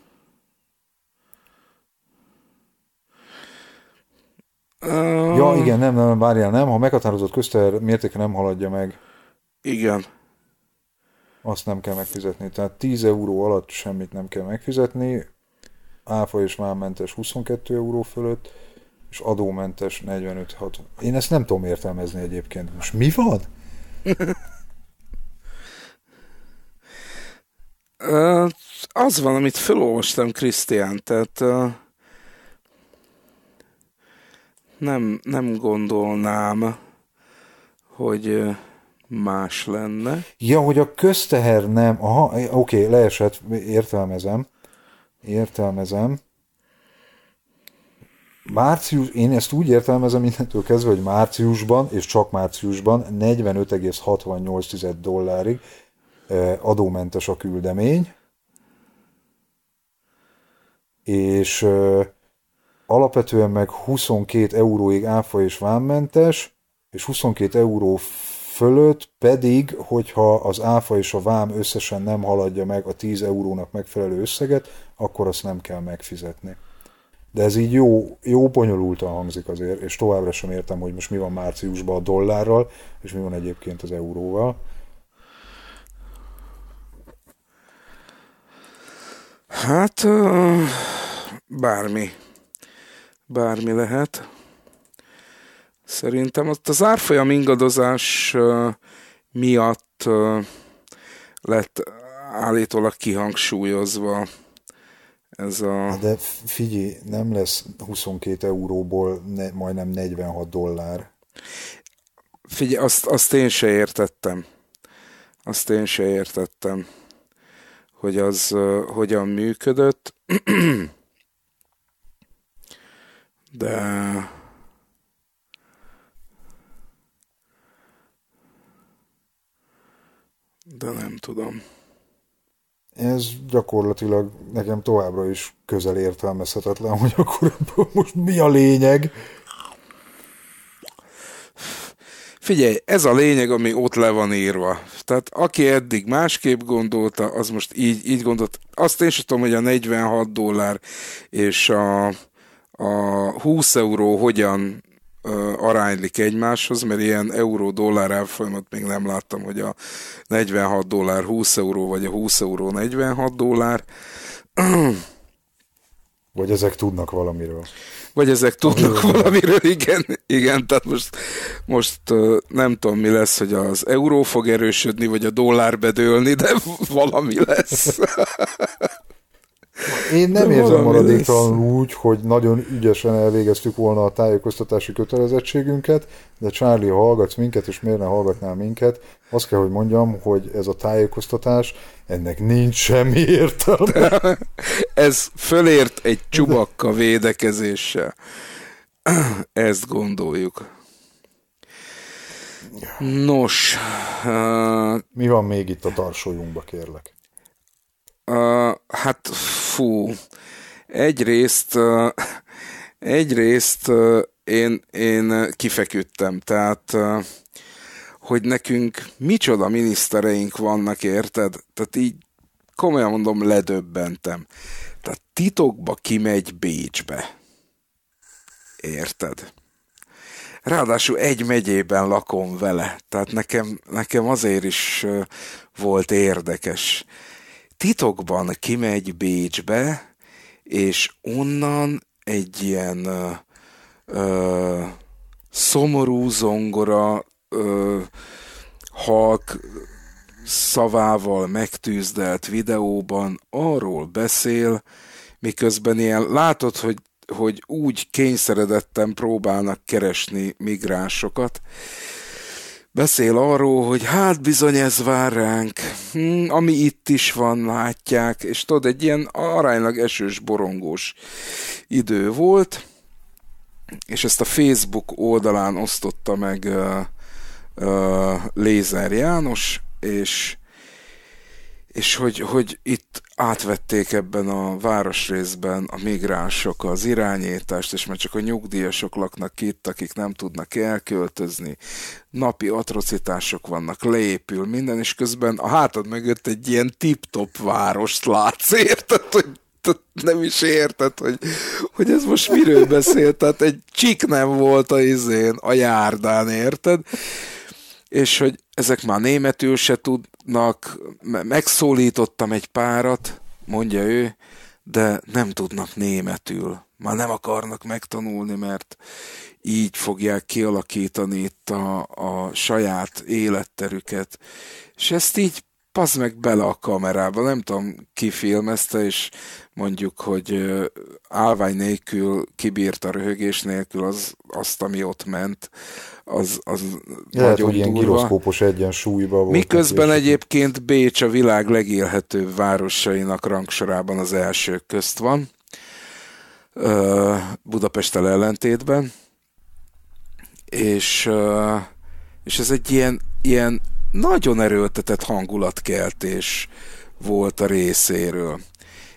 Um, Ja, igen, nem, nem, várjál, nem. Ha meghatározott közter mértéke nem haladja meg. Igen. Azt nem kell megfizetni. Tehát 10 euró alatt semmit nem kell megfizetni. Áfa és mámentes 22 euró fölött és adómentes 45-6. Én ezt nem tudom értelmezni egyébként. Most mi van? az van, amit felolvastam, Krisztián, tehát nem, nem gondolnám, hogy más lenne. Ja, hogy a közteher nem, aha, oké, leesett, értelmezem, értelmezem március, én ezt úgy értelmezem mindentől kezdve, hogy márciusban, és csak márciusban 45,68 dollárig eh, adómentes a küldemény, és eh, alapvetően meg 22 euróig áfa és vámmentes, és 22 euró fölött pedig, hogyha az áfa és a vám összesen nem haladja meg a 10 eurónak megfelelő összeget, akkor azt nem kell megfizetni de ez így jó, jó bonyolultan hangzik azért, és továbbra sem értem, hogy most mi van márciusban a dollárral, és mi van egyébként az euróval. Hát bármi. Bármi lehet. Szerintem ott az árfolyam ingadozás miatt lett állítólag kihangsúlyozva ez a... Hát de figyelj, nem lesz 22 euróból ne, majdnem 46 dollár. Figyelj, azt, azt én se értettem. Azt én se értettem, hogy az uh, hogyan működött. [CLEARS THROAT] De... De nem tudom ez gyakorlatilag nekem továbbra is közel értelmezhetetlen, hogy akkor most mi a lényeg. Figyelj, ez a lényeg, ami ott le van írva. Tehát aki eddig másképp gondolta, az most így, így gondolt. Azt én sem tudom, hogy a 46 dollár és a, a 20 euró hogyan aránylik egymáshoz, mert ilyen euró-dollár elfolyamat még nem láttam, hogy a 46 dollár 20 euró, vagy a 20 euró 46 dollár. [CLEARS THROAT] Vagy ezek tudnak valamiről. Vagy ezek tudnak Amiről valamiről igen. Igen, tehát most, most nem tudom, mi lesz, hogy az euró fog erősödni, vagy a dollár bedőlni, de [LAUGHS] valami lesz. Én nem De érzem maradéktalan úgy, hogy nagyon ügyesen elvégeztük volna a tájékoztatási kötelezettségünket, de Charlie, ha hallgatsz minket, és miért ne hallgatnál minket, azt kell, hogy mondjam, hogy ez a tájékoztatás, ennek nincs semmi értelme. [LAUGHS] ez fölért egy csubakka védekezéssel. [CLEARS THROAT] Ezt gondoljuk. Nos. Uh, Mi van még itt a tarsójunkba, kérlek? Uh, hát fú, egyrészt, egyrészt én, én kifeküdtem, tehát hogy nekünk micsoda minisztereink vannak, érted? Tehát így komolyan mondom, ledöbbentem. Tehát titokba kimegy Bécsbe. Érted? Ráadásul egy megyében lakom vele, tehát nekem, nekem azért is volt érdekes titokban kimegy Bécsbe, és onnan egy ilyen ö, szomorú zongora ö, halk szavával megtűzdelt videóban arról beszél, miközben ilyen látod, hogy, hogy úgy kényszeredetten próbálnak keresni migránsokat, beszél arról, hogy hát bizony ez vár ránk, hm, ami itt is van, látják, és tudod, egy ilyen aránylag esős, borongós idő volt, és ezt a Facebook oldalán osztotta meg uh, uh, Lézer János, és és hogy, hogy itt átvették ebben a városrészben a migránsok az irányítást, és már csak a nyugdíjasok laknak itt, akik nem tudnak elköltözni, napi atrocitások vannak, leépül minden, és közben a hátad mögött egy ilyen tip-top várost látsz, érted, hogy nem is érted, hogy, hogy ez most miről beszélt, tehát egy csik nem volt a izén, a járdán, érted? És hogy ezek már németül se tudnak, megszólítottam egy párat, mondja ő, de nem tudnak németül. Már nem akarnak megtanulni, mert így fogják kialakítani itt a, a saját életterüket. És ezt így pazd meg bele a kamerába, nem tudom, ki filmezte, és mondjuk, hogy állvány nélkül kibírta röhögés nélkül az, azt, ami ott ment, az, az Lehet, hogy ilyen durva. egyensúlyba volt. Miközben egyébként Bécs a világ legélhetőbb városainak rangsorában az első közt van. Budapesttel ellentétben. És, és ez egy ilyen, ilyen nagyon erőltetett hangulatkeltés volt a részéről.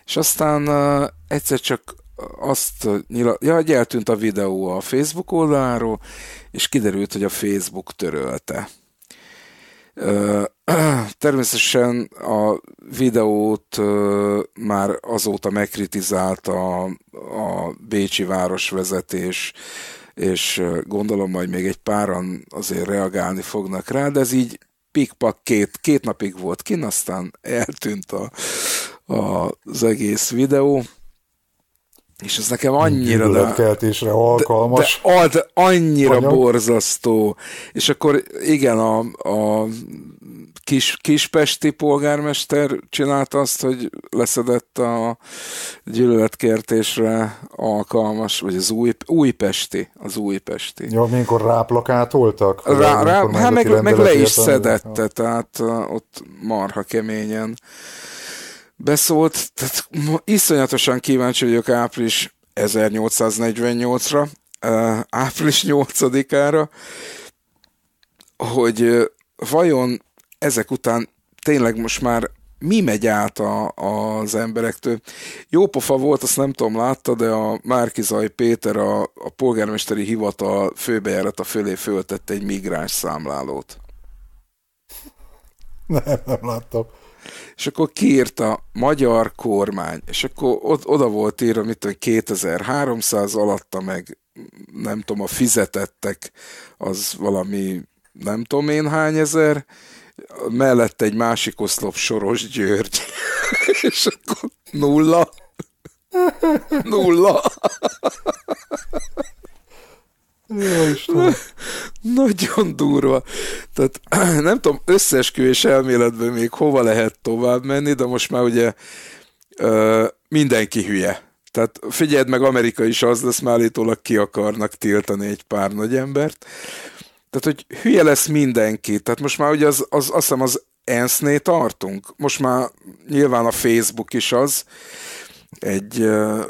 És aztán egyszer csak azt nyilal... ja, hogy eltűnt a videó a Facebook oldaláról, és kiderült, hogy a Facebook törölte. [CLEARS THROAT] Természetesen a videót már azóta megkritizálta a Bécsi városvezetés, és gondolom majd még egy páran azért reagálni fognak rá, de ez így pikpak két, két napig volt kin, aztán eltűnt a, a, az egész videó. És ez nekem annyira... Gyűlöletkeltésre alkalmas. De, de, ad, de annyira anyag. borzasztó. És akkor igen, a, a kis, kispesti polgármester csinálta azt, hogy leszedett a gyűlöletkertésre alkalmas, vagy az új, újpesti, az újpesti. Ja, amikor ráplakátoltak? Rá, rá, hát meg, meg le is szedette, tehát ott marha keményen beszólt, tehát iszonyatosan kíváncsi vagyok április 1848-ra, eh, április 8-ára, hogy eh, vajon ezek után tényleg most már mi megy át a, az emberektől. Jó pofa volt, azt nem tudom, látta, de a Márkizaj Péter a, a polgármesteri hivatal főbejárata fölé föltette egy migráns számlálót. Nem, nem láttam és akkor a magyar kormány, és akkor oda volt írva, mit tudom, 2300 alatta meg nem tudom, a fizetettek az valami nem tudom én hány ezer, mellett egy másik oszlop Soros György, [LAUGHS] és akkor nulla, nulla. Nagyon durva. Tehát [CLEARS THROAT] nem tudom, összesküvés elméletben még hova lehet tovább menni, de most már ugye ö, mindenki hülye. Tehát figyeld meg, Amerika is az lesz, már állítólag ki akarnak tiltani egy pár nagy embert. Tehát, hogy hülye lesz mindenki. Tehát most már ugye az, az, azt hiszem az ENSZ-nél tartunk. Most már nyilván a Facebook is az egy ö,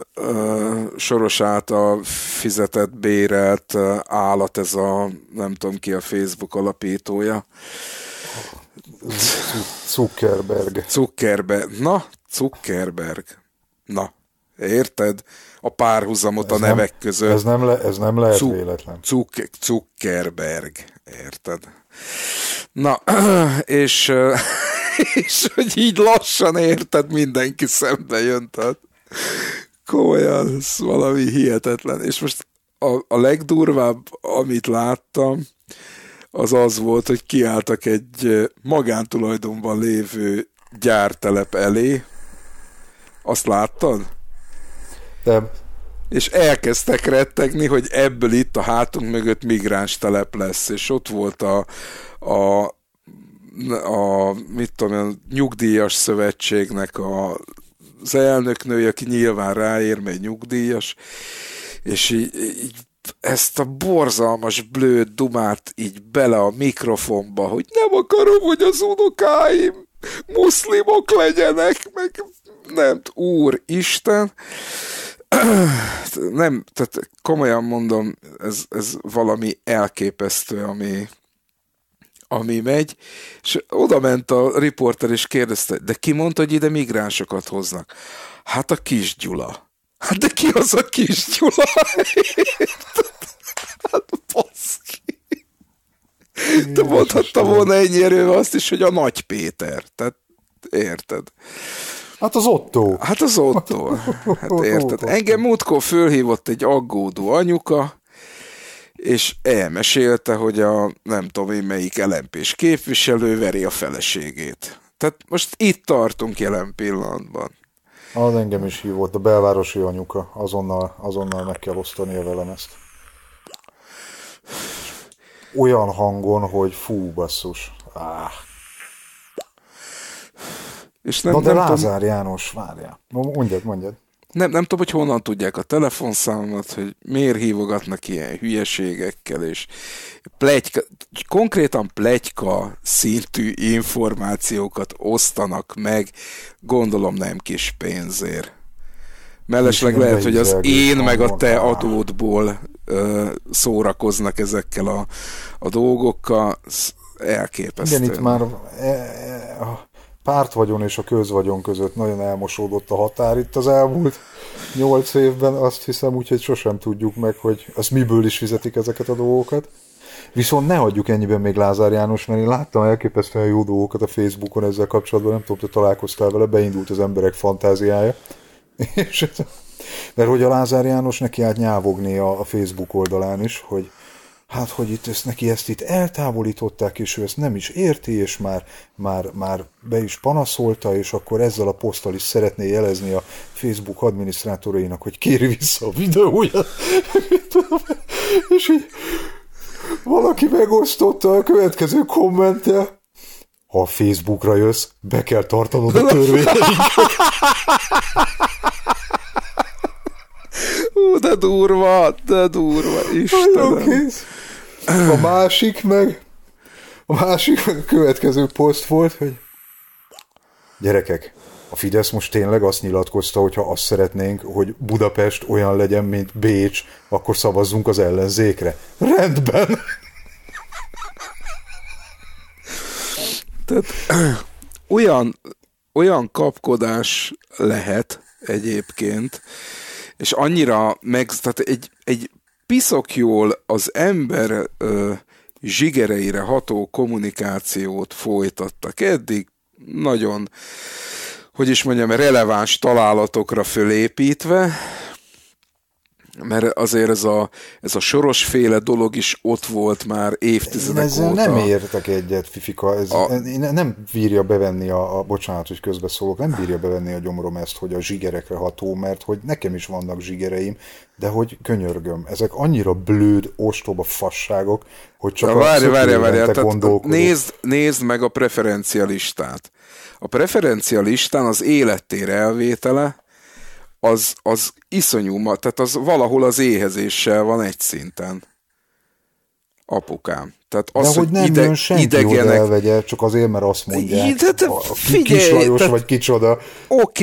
soros által fizetett, bérelt ö, állat, ez a nem tudom ki a Facebook alapítója. Zuckerberg. Zuckerberg. Na, Zuckerberg. Na, érted? A párhuzamot ez a nevek nem, között. Ez nem, le, ez nem lehet véletlen. Zuckerberg, érted? Na, [CLEARS THROAT] és, [LAUGHS] és hogy így lassan érted, mindenki szembe jön, tehát komolyan, ez valami hihetetlen. És most a, a legdurvább, amit láttam, az az volt, hogy kiálltak egy magántulajdonban lévő gyártelep elé. Azt láttad? Nem és elkezdtek rettegni, hogy ebből itt a hátunk mögött migráns telep lesz, és ott volt a, a a, mit tudom, a nyugdíjas szövetségnek a, az elnöknője, aki nyilván ráér, mert nyugdíjas, és így, így ezt a borzalmas blőd dumát így bele a mikrofonba, hogy nem akarom, hogy az unokáim muszlimok legyenek, meg nem, úr Isten nem, tehát komolyan mondom, ez, ez valami elképesztő, ami, ami megy, és oda ment a riporter, és kérdezte, de ki mondta, hogy ide migránsokat hoznak? Hát a kis Gyula. Hát de ki az a kis Gyula? hát baszki. Te mondhatta volna ennyi erővel azt is, hogy a Nagy Péter. Tehát érted? Hát az Otto. Hát az Otto. Hát érted. Engem múltkor fölhívott egy aggódó anyuka, és elmesélte, hogy a nem tudom én melyik elempés képviselő veri a feleségét. Tehát most itt tartunk jelen pillanatban. Az engem is hívott, a belvárosi anyuka. Azonnal, azonnal meg kell osztania velem ezt. Olyan hangon, hogy fú, basszus. Ah. És nem, Na de nem Lázár tudom, János, várjál. Mondjad, mondjad. Nem, nem tudom, hogy honnan tudják a telefonszámomat, hogy miért hívogatnak ilyen hülyeségekkel, és plegyka, konkrétan plegyka szintű információkat osztanak meg, gondolom nem kis pénzért. Mellesleg lehet, hogy az én meg a te adódból ö, szórakoznak ezekkel a, a dolgokkal, elképesztő. Igen, itt már e, e, a pártvagyon és a közvagyon között nagyon elmosódott a határ itt az elmúlt nyolc évben, azt hiszem, úgyhogy sosem tudjuk meg, hogy az miből is fizetik ezeket a dolgokat. Viszont ne hagyjuk ennyiben még Lázár János, mert én láttam elképesztően jó dolgokat a Facebookon ezzel kapcsolatban, nem tudom, te találkoztál vele, beindult az emberek fantáziája. [LAUGHS] És, mert hogy a Lázár János neki állt nyávogni a, a Facebook oldalán is, hogy hát hogy itt ezt neki ezt itt eltávolították, és ő ezt nem is érti, és már, már, már be is panaszolta, és akkor ezzel a poszttal is szeretné jelezni a Facebook adminisztrátorainak, hogy kéri vissza a videóját. [LAUGHS] és így valaki megosztotta a következő kommentje ha a Facebookra jössz, be kell tartanod a törvényeinket. de durva, de durva, Istenem. A másik meg, a másik meg a következő poszt volt, hogy gyerekek, a Fidesz most tényleg azt nyilatkozta, hogy ha azt szeretnénk, hogy Budapest olyan legyen, mint Bécs, akkor szavazzunk az ellenzékre. Rendben! Tehát olyan, olyan kapkodás lehet egyébként, és annyira meg, tehát egy, egy piszok jól az ember ö, zsigereire ható kommunikációt folytattak eddig, nagyon, hogy is mondjam, releváns találatokra fölépítve, mert azért ez a, ez a sorosféle dolog is ott volt már évtizedek én ezzel óta. nem értek egyet, Fifika, ez, a... nem bírja bevenni a, a, bocsánat, hogy közbeszólok, nem bírja bevenni a gyomrom ezt, hogy a zsigerekre ható, mert hogy nekem is vannak zsigereim, de hogy könyörgöm, ezek annyira blőd, ostoba fasságok, hogy csak várj, a várj, várj, nézd, nézd meg a preferencia listát. A preferencia listán az élettér elvétele, az, az iszonyú, tehát az valahol az éhezéssel van egy szinten. Apukám. Tehát az, de hogy, hogy nem ide, jön senki, idegenek... hogy elvegye, csak azért, mert azt mondják, de, de, figyelj, kis Lajos, tehát, vagy kicsoda. Oké,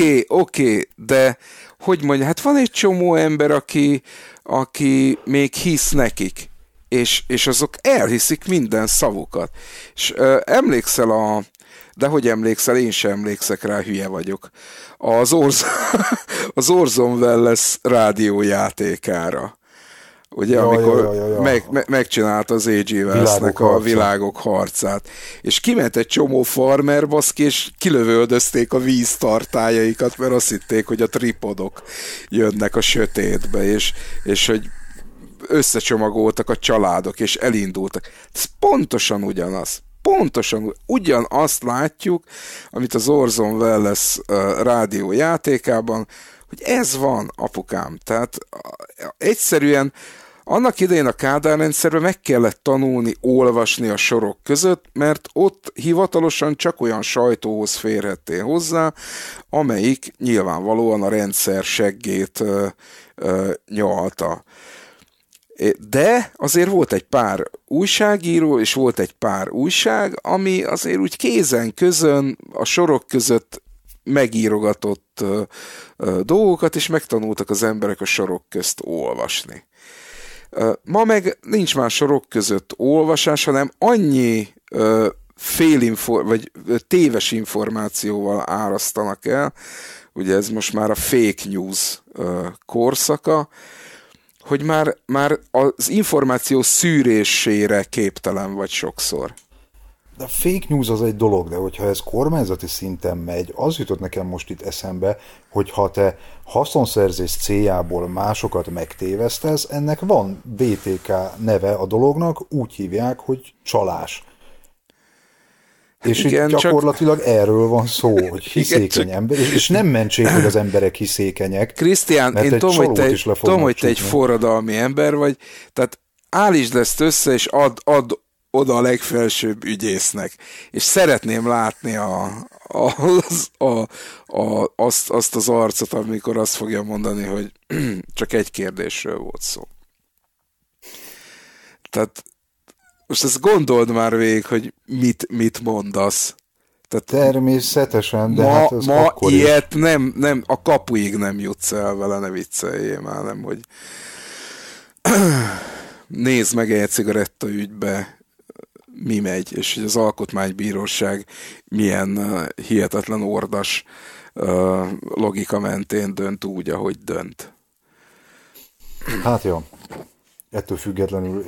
okay, oké, okay, de hogy mondja, hát van egy csomó ember, aki, aki még hisz nekik, és, és azok elhiszik minden szavukat. És ö, emlékszel a, de hogy emlékszel, én sem emlékszek rá, hülye vagyok. Az, Orz... [LAUGHS] az Orzon Welles rádiójátékára. Ugye, ja, amikor ja, ja, ja, ja. Meg, me, megcsinált az A.G. Wells-nek a világok harcát. És kiment egy csomó farmer baszki, és kilövöldözték a víztartájaikat, mert azt hitték, hogy a tripodok jönnek a sötétbe, és, és hogy összecsomagoltak a családok, és elindultak. Ez pontosan ugyanaz pontosan ugyanazt látjuk, amit az Orzon Welles rádió játékában, hogy ez van, apukám. Tehát egyszerűen annak idején a Kádár rendszerben meg kellett tanulni olvasni a sorok között, mert ott hivatalosan csak olyan sajtóhoz férhettél hozzá, amelyik nyilvánvalóan a rendszer seggét ö, ö, nyalta. De azért volt egy pár újságíró, és volt egy pár újság, ami azért úgy kézen közön, a sorok között megírogatott dolgokat, és megtanultak az emberek a sorok közt olvasni. ma meg nincs már sorok között olvasás, hanem annyi félinform vagy téves információval árasztanak el, ugye ez most már a fake news korszaka, hogy már, már az információ szűrésére képtelen vagy sokszor. De a fake news az egy dolog, de hogyha ez kormányzati szinten megy, az jutott nekem most itt eszembe, hogy ha te haszonszerzés céljából másokat megtévesztesz, ennek van BTK neve a dolognak, úgy hívják, hogy csalás. És Igen, itt gyakorlatilag csak... erről van szó, hogy hiszékeny Igen, ember, és, nem mentség, hogy az emberek hiszékenyek. Krisztián, én tudom, hogy te, is hogy te egy forradalmi ember vagy, tehát állítsd ezt össze, és add, add oda a legfelsőbb ügyésznek. És szeretném látni a, a, az, a, a, azt, azt az arcot, amikor azt fogja mondani, hogy [CLEARS THROAT] csak egy kérdésről volt szó. Tehát most ezt gondold már végig, hogy mit, mit mondasz. Tehát Természetesen, de ma, hát az ma akkor ilyet is. nem, nem, a kapuig nem jutsz el vele, ne vicceljél már, nem, hogy [CLEARS THROAT] nézd meg egy cigaretta ügybe, mi megy, és hogy az alkotmánybíróság milyen hihetetlen ordas logika mentén dönt úgy, ahogy dönt. Hát jó ettől függetlenül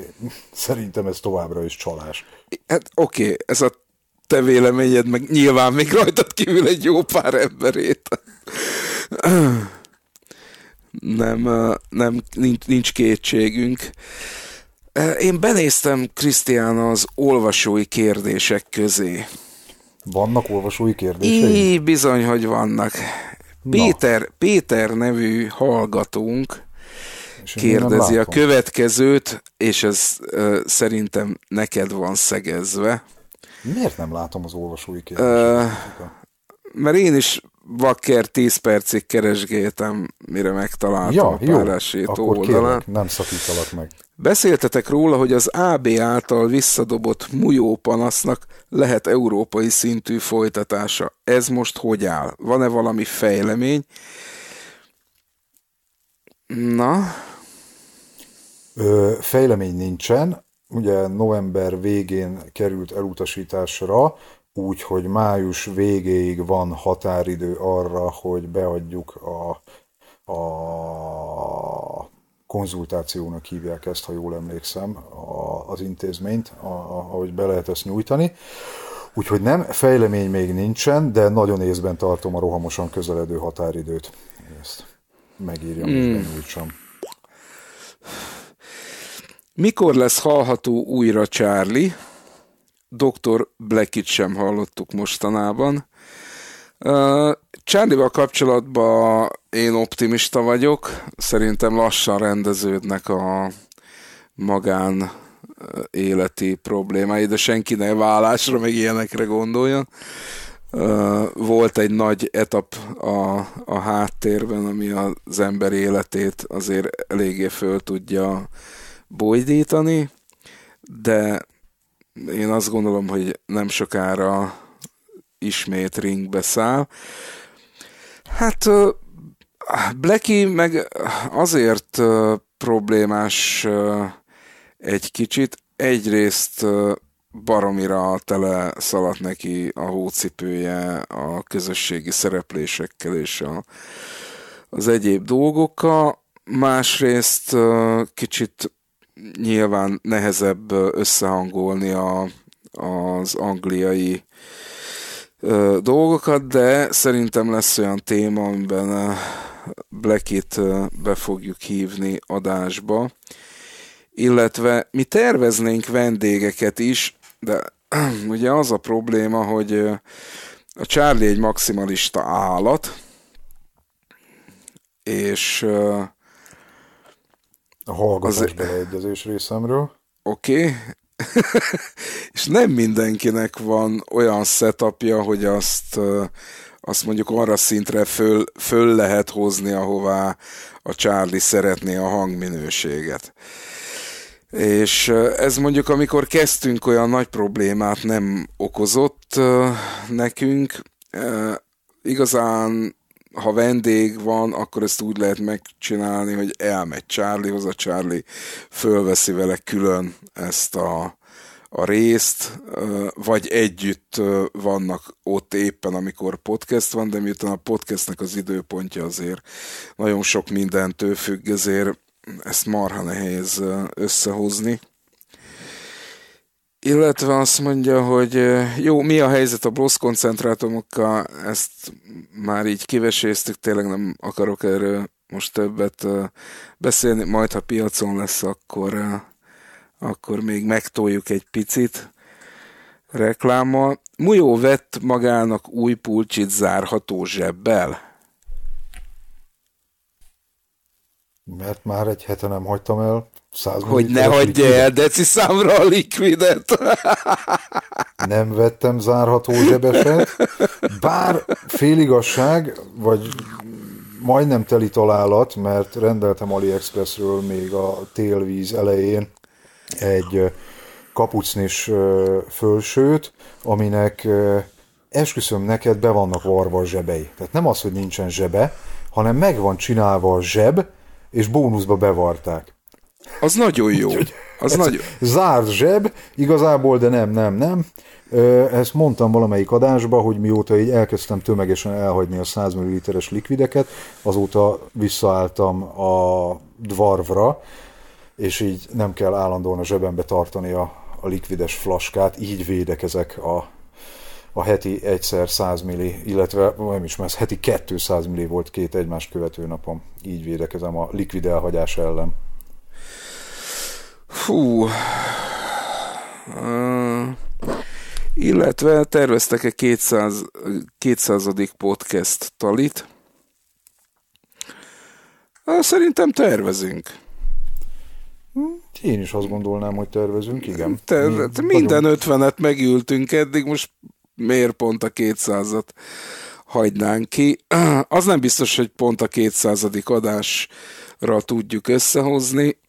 szerintem ez továbbra is csalás. Hát oké, okay, ez a te véleményed, meg nyilván még rajtad kívül egy jó pár emberét. Nem, nem nincs, nincs kétségünk. Én benéztem Krisztián az olvasói kérdések közé. Vannak olvasói kérdései? Így bizony, hogy vannak. Péter, Péter nevű hallgatónk kérdezi a következőt, és ez uh, szerintem neked van szegezve. Miért nem látom az olvasói kérdést? Uh, mert én is vakker 10 percig keresgéltem, mire megtaláltam ja, a párásét oldalán. Kérlek, nem szakítalak meg. Beszéltetek róla, hogy az AB által visszadobott mújó panasznak lehet európai szintű folytatása. Ez most hogy áll? Van-e valami fejlemény? Na, Fejlemény nincsen, ugye november végén került elutasításra, úgyhogy május végéig van határidő arra, hogy beadjuk a, a konzultációnak hívják ezt, ha jól emlékszem, a, az intézményt, a, a, ahogy be lehet ezt nyújtani. Úgyhogy nem, fejlemény még nincsen, de nagyon észben tartom a rohamosan közeledő határidőt. Ezt megírjam mm. és hmm. benyújtsam. Mikor lesz hallható újra Charlie? Dr. Blackit sem hallottuk mostanában. Uh, Charlie-val kapcsolatban én optimista vagyok. Szerintem lassan rendeződnek a magán életi problémái, de senki ne vállásra, meg ilyenekre gondoljon. volt egy nagy etap a, a háttérben, ami az ember életét azért eléggé föl tudja bolydítani, de én azt gondolom, hogy nem sokára ismét ringbe száll. Hát Blacky meg azért problémás egy kicsit. Egyrészt baromira tele szaladt neki a hócipője a közösségi szereplésekkel és a, az egyéb dolgokkal. Másrészt kicsit nyilván nehezebb összehangolni a, az angliai ö, dolgokat, de szerintem lesz olyan téma, amiben Blackit be fogjuk hívni adásba, illetve mi terveznénk vendégeket is, de [CLEARS THROAT] ugye az a probléma, hogy a Charlie egy maximalista állat, és a hallgatás az... beleegyezés részemről. Oké. Okay. [LAUGHS] és nem mindenkinek van olyan setupja, hogy azt, azt mondjuk arra szintre föl, föl lehet hozni, ahová a Charlie szeretné a hangminőséget. És ez mondjuk, amikor kezdtünk, olyan nagy problémát nem okozott nekünk. Igazán ha vendég van, akkor ezt úgy lehet megcsinálni, hogy elmegy Charliehoz, a Charlie fölveszi vele külön ezt a, a részt, vagy együtt vannak ott éppen, amikor podcast van, de miután a podcastnek az időpontja azért nagyon sok mindentől függ, ezért ezt marha nehéz összehozni. Illetve azt mondja, hogy jó, mi a helyzet a blossz koncentrátumokkal, ezt már így kiveséztük, tényleg nem akarok erről most többet beszélni, majd ha piacon lesz, akkor, akkor még megtoljuk egy picit reklámmal. Mujó vett magának új pulcsit zárható zsebbel? Mert már egy hete nem hagytam el hogy ne hagyja el deci számra a likvidet. [LAUGHS] Nem vettem zárható zsebeset, bár féligasság, vagy majdnem teli találat, mert rendeltem AliExpressről még a télvíz elején egy eh, kapucnis eh, fölsőt, aminek eh, esküszöm neked, be vannak varva a zsebei. Tehát nem az, hogy nincsen zsebe, hanem meg van csinálva a zseb, és bónuszba bevarták. Az nagyon jó. Az nagyon... Zárt zseb, igazából, de nem, nem, nem. Ezt mondtam valamelyik adásban, hogy mióta így elkezdtem tömegesen elhagyni a 100 ml-es likvideket, azóta visszaálltam a dvarvra, és így nem kell állandóan a zsebembe tartani a, a likvides flaskát, így védekezek a, a heti egyszer 100 milli, illetve nem is, mert heti 200 milli volt két egymást követő napom. Így védekezem a likvid elhagyás ellen. Fú. Uh, illetve terveztek-e 200, 200. podcast talit? Uh, szerintem tervezünk. Én is azt gondolnám, hogy tervezünk, igen. Ter- Mi hát minden vagyunk. 50-et megültünk eddig, most miért pont a 200-at hagynánk ki? [CLEARS THROAT] Az nem biztos, hogy pont a 200. adás tudjuk összehozni.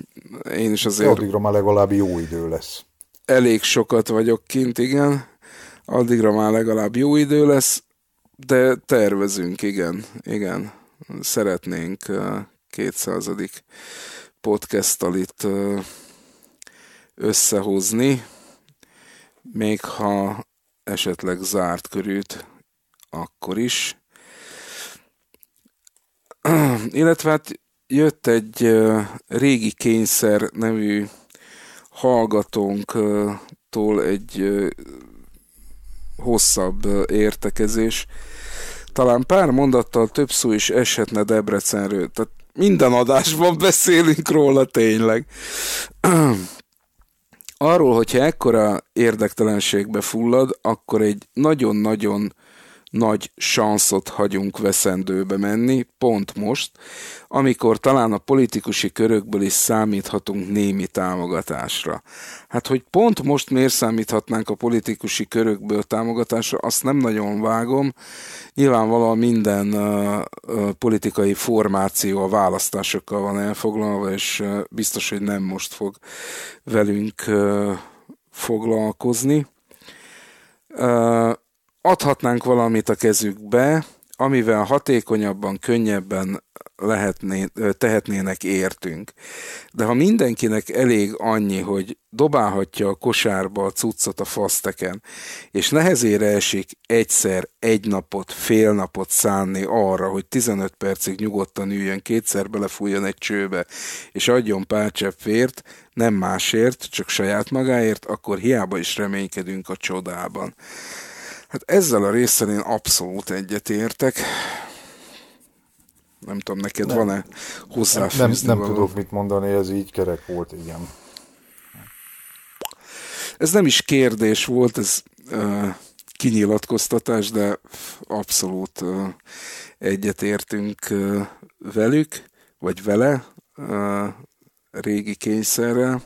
[CLEARS THROAT] Én is azért... Addigra már legalább jó idő lesz. Elég sokat vagyok kint, igen. Addigra már legalább jó idő lesz, de tervezünk, igen, igen. Szeretnénk 200. podcasttal itt összehozni, még ha esetleg zárt körült, akkor is. [CLEARS THROAT] Illetve hát jött egy régi kényszer nevű hallgatónktól egy hosszabb értekezés. Talán pár mondattal több szó is eshetne Debrecenről. Tehát minden adásban beszélünk róla tényleg. Arról, hogyha ekkora érdektelenségbe fullad, akkor egy nagyon-nagyon nagy sanszot hagyunk veszendőbe menni, pont most, amikor talán a politikusi körökből is számíthatunk némi támogatásra. Hát, hogy pont most miért számíthatnánk a politikusi körökből támogatásra, azt nem nagyon vágom. Nyilvánvalóan minden uh, politikai formáció a választásokkal van elfoglalva, és uh, biztos, hogy nem most fog velünk foglalkozni adhatnánk valamit a kezükbe, amivel hatékonyabban, könnyebben lehetné, tehetnének értünk. De ha mindenkinek elég annyi, hogy dobálhatja a kosárba a cuccot a faszteken, és nehezére esik egyszer egy napot, fél napot szánni arra, hogy 15 percig nyugodtan üljön, kétszer belefújjon egy csőbe, és adjon pár csepp nem másért, csak saját magáért, akkor hiába is reménykedünk a csodában. Hát ezzel a részen én abszolút egyetértek. Nem tudom, neked nem. van-e hozzáfűzni Nem, nem, nem tudok mit mondani, ez így kerek volt, igen. Ez nem is kérdés volt, ez uh, kinyilatkoztatás, de abszolút uh, egyetértünk uh, velük, vagy vele, uh, régi kényszerrel,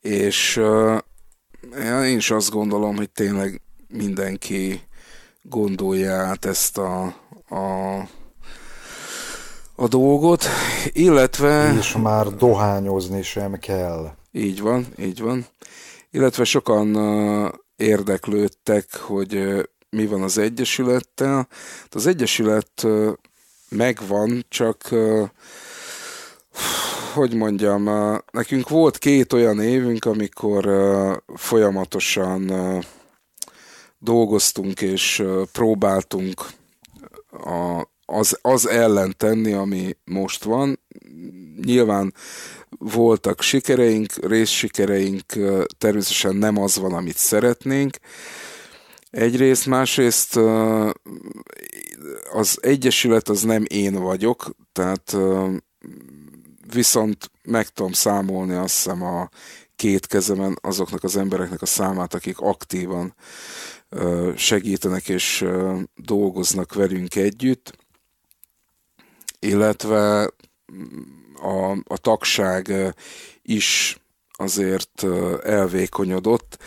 és uh, én is azt gondolom, hogy tényleg mindenki gondolja át ezt a, a a dolgot, illetve... És már dohányozni sem kell. Így van, így van. Illetve sokan érdeklődtek, hogy mi van az Egyesülettel. Hát az Egyesület megvan, csak hogy mondjam, nekünk volt két olyan évünk, amikor folyamatosan dolgoztunk és próbáltunk a, az, az ellen tenni, ami most van. Nyilván voltak sikereink, részsikereink, természetesen nem az van, amit szeretnénk. Egyrészt, másrészt az Egyesület az nem én vagyok, tehát viszont meg tudom számolni azt hiszem a két kezemen azoknak az embereknek a számát, akik aktívan segítenek és dolgoznak velünk együtt, illetve mm, a, a tagság is azért elvékonyodott.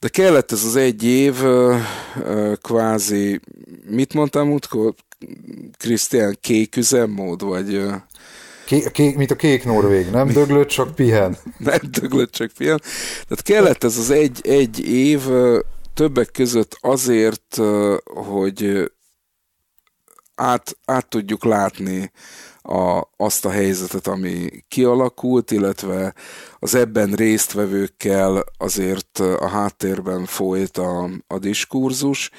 De kellett ez az egy év, kvázi, mit mondtam útkor? Krisztián, kék üzemmód, vagy... Kék, kék, mint a kék norvég, nem döglött, csak pihen. nem döglött, csak pihen. Tehát kellett ez az egy, egy év Többek között azért, hogy át, át tudjuk látni a, azt a helyzetet, ami kialakult, illetve az ebben résztvevőkkel azért a háttérben folyt a, a diskurzus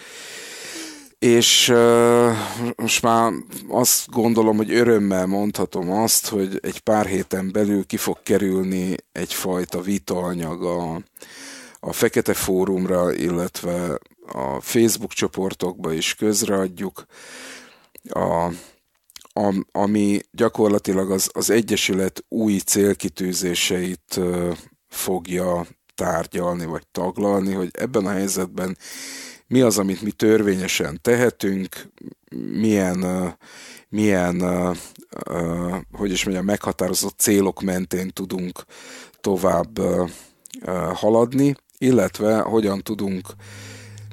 és uh, most már azt gondolom, hogy örömmel mondhatom azt, hogy egy pár héten belül ki fog kerülni egyfajta vitaanyag a, a Fekete Fórumra, illetve a Facebook csoportokba is közreadjuk, a, a, ami gyakorlatilag az, az Egyesület új célkitűzéseit fogja tárgyalni vagy taglalni, hogy ebben a helyzetben mi az, amit mi törvényesen tehetünk, milyen, milyen hogy is mondjam, meghatározott célok mentén tudunk tovább haladni, illetve hogyan tudunk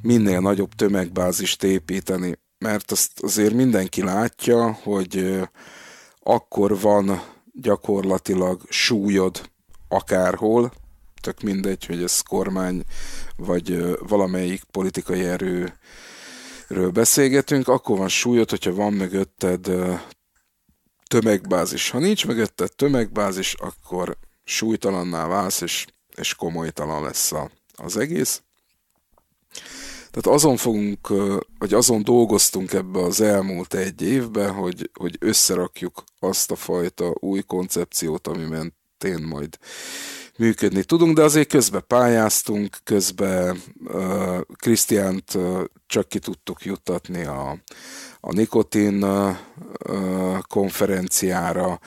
minél nagyobb tömegbázist építeni. Mert azt azért mindenki látja, hogy akkor van gyakorlatilag súlyod akárhol, tök mindegy, hogy ez kormány vagy valamelyik politikai erőről beszélgetünk, akkor van súlyod, hogyha van mögötted tömegbázis. Ha nincs mögötted tömegbázis, akkor súlytalanná válsz, és és komolytalan lesz a, az egész. Tehát azon fogunk, vagy azon dolgoztunk ebbe az elmúlt egy évben, hogy, hogy összerakjuk azt a fajta új koncepciót, ami mentén majd működni tudunk, de azért közben pályáztunk, közben Krisztiánt uh, csak ki tudtuk juttatni a, a nikotin uh, konferenciára.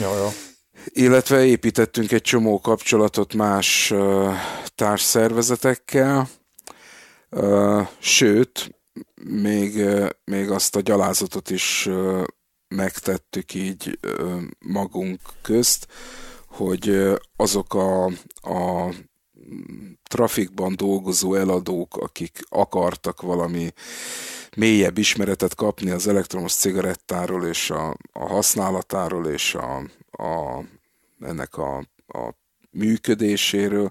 Jaj, jaj illetve építettünk egy csomó kapcsolatot más társszervezetekkel, sőt, még, még azt a gyalázatot is megtettük így magunk közt, hogy azok a, a trafikban dolgozó eladók, akik akartak valami mélyebb ismeretet kapni az elektromos cigarettáról és a, a használatáról és a, a, ennek a, a működéséről,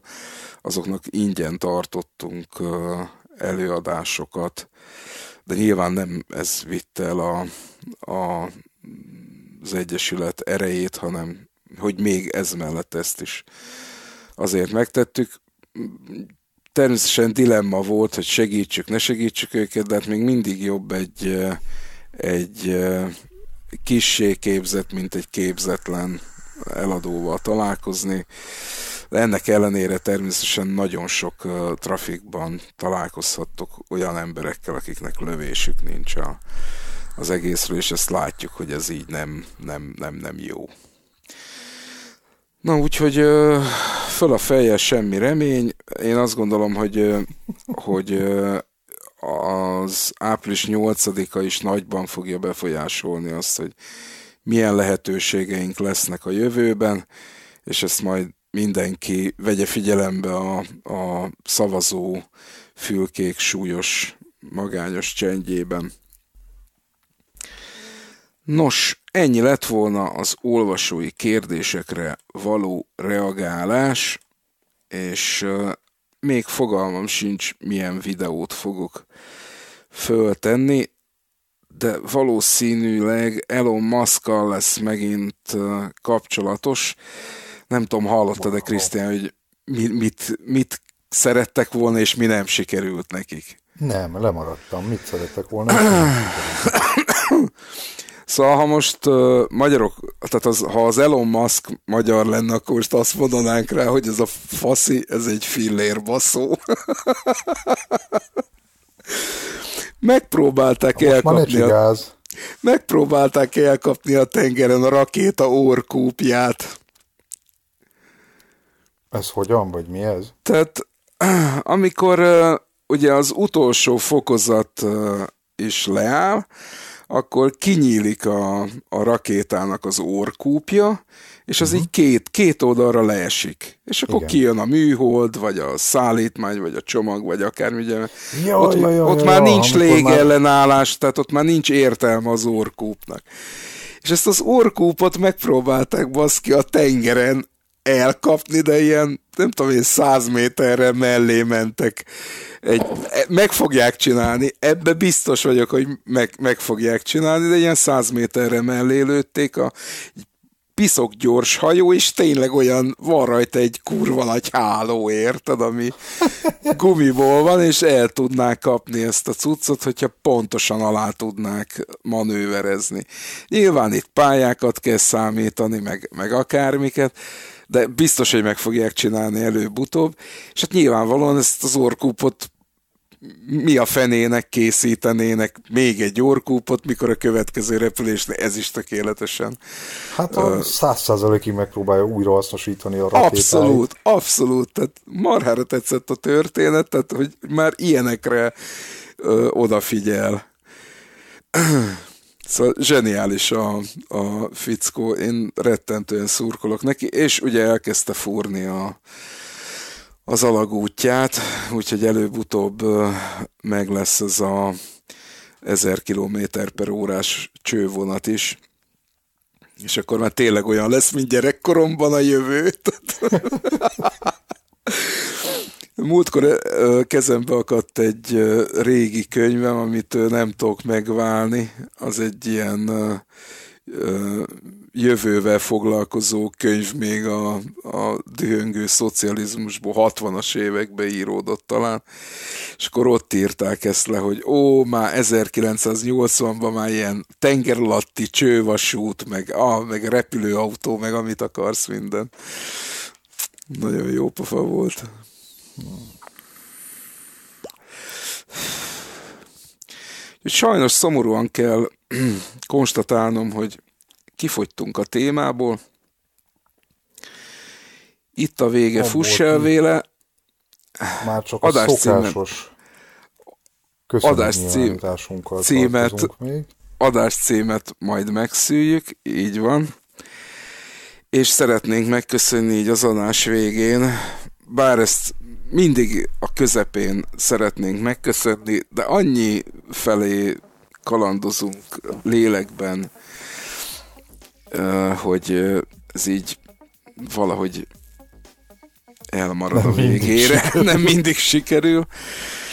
azoknak ingyen tartottunk előadásokat, de nyilván nem ez vitte el a, a, az Egyesület erejét, hanem hogy még ez mellett ezt is azért megtettük. Természetesen dilemma volt, hogy segítsük, ne segítsük őket, de hát még mindig jobb egy, egy kissé képzett, mint egy képzetlen eladóval találkozni. De ennek ellenére természetesen nagyon sok uh, trafikban találkozhattok olyan emberekkel, akiknek lövésük nincs a, az egészről, és ezt látjuk, hogy ez így nem, nem, nem, nem jó. Na úgyhogy uh, föl a feje, semmi remény. Én azt gondolom, hogy, uh, hogy az április 8-a is nagyban fogja befolyásolni azt, hogy milyen lehetőségeink lesznek a jövőben, és ezt majd mindenki vegye figyelembe a, a szavazó fülkék súlyos, magányos csendjében. Nos, ennyi lett volna az olvasói kérdésekre való reagálás, és még fogalmam sincs, milyen videót fogok föltenni, de valószínűleg Elon musk lesz megint kapcsolatos. Nem tudom, hallottad de Krisztián, hogy mit, mit, mit szerettek volna, és mi nem sikerült nekik? Nem, lemaradtam. Mit szerettek volna? [COUGHS] Szóval, ha most uh, magyarok, tehát az, ha az Elon Musk magyar lenne, akkor most azt mondanánk rá, hogy ez a faszi, ez egy baszó. [LAUGHS] Megpróbálták elkapni. A, megpróbálták elkapni a tengeren a rakéta orkúpját. Ez hogyan, vagy mi ez? Tehát [CLEARS THROAT] amikor ugye az utolsó fokozat is leáll, akkor kinyílik a, a rakétának az orkúpja, és az uh-huh. így két, két oldalra leesik. És akkor Igen. kijön a műhold, vagy a szállítmány, vagy a csomag, vagy akármi. Ugye, ja, ott ja, ja, ott ja, már ja, nincs légellenállás, már... tehát ott már nincs értelme az orkúpnak. És ezt az orkúpot megpróbálták baszki a tengeren elkapni, de ilyen nem tudom én, száz méterre mellé mentek. Egy, meg fogják csinálni, ebbe biztos vagyok, hogy meg, meg fogják csinálni, de ilyen száz méterre mellé lőtték a piszok gyors hajó, és tényleg olyan, van rajta egy kurva nagy háló, érted, ami gumiból van, és el tudnák kapni ezt a cuccot, hogyha pontosan alá tudnák manőverezni. Nyilván itt pályákat kell számítani, meg, meg akármiket, de biztos, hogy meg fogják csinálni előbb-utóbb, és hát nyilvánvalóan ezt az orkúpot mi a fenének készítenének még egy orkúpot, mikor a következő repülésnél ez is tökéletesen. Hát a száz százalékig megpróbálja újra hasznosítani a rakétáit. Abszolút, abszolút, tehát marhára tetszett a történet, tehát hogy már ilyenekre ö, odafigyel. [CLEARS THROAT] Szóval zseniális a, a fickó, én rettentően szurkolok neki, és ugye elkezdte fúrni a, az alagútját, úgyhogy előbb-utóbb meg lesz ez a 1000 km per órás csővonat is, és akkor már tényleg olyan lesz, mint gyerekkoromban a jövőt. [LAUGHS] Múltkor kezembe akadt egy régi könyvem, amit nem tudok megválni. Az egy ilyen jövővel foglalkozó könyv még a, a dühöngő szocializmusból 60-as évekbe íródott talán, és akkor ott írták ezt le, hogy ó, már 1980-ban már ilyen tenger alatti csővasút, meg, ah, meg repülőautó, meg amit akarsz minden. Nagyon jó pofa volt. Sajnos szomorúan kell [CLEARS THROAT] konstatálnom, hogy kifogytunk a témából. Itt a vége, Nem fuss el véle. Már csak Adás szokásos. Adás cím, címet, adás címet majd megszűjük, így van. És szeretnénk megköszönni így az adás végén bár ezt mindig a közepén szeretnénk megköszönni, de annyi felé kalandozunk lélekben, hogy ez így valahogy elmarad nem a végére, mindig [LAUGHS] nem mindig sikerül.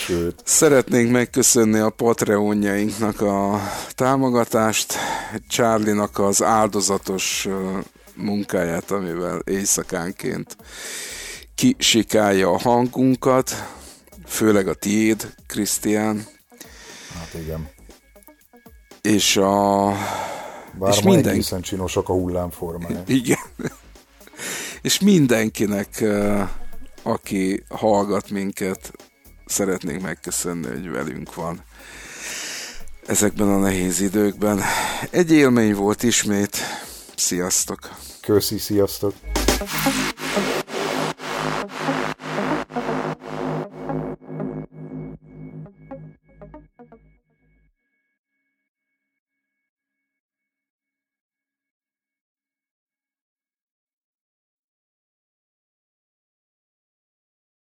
Sőt. Szeretnénk megköszönni a Patreonjainknak a támogatást, Charlie-nak az áldozatos munkáját, amivel éjszakánként kisikálja a hangunkat, főleg a tiéd, Krisztián. Hát igen. És a... Bár és minden... egészen csinosak a hullámformája. [LAUGHS] Igen. és mindenkinek, aki hallgat minket, szeretnénk megköszönni, hogy velünk van ezekben a nehéz időkben. Egy élmény volt ismét. Sziasztok! Köszi, sziasztok!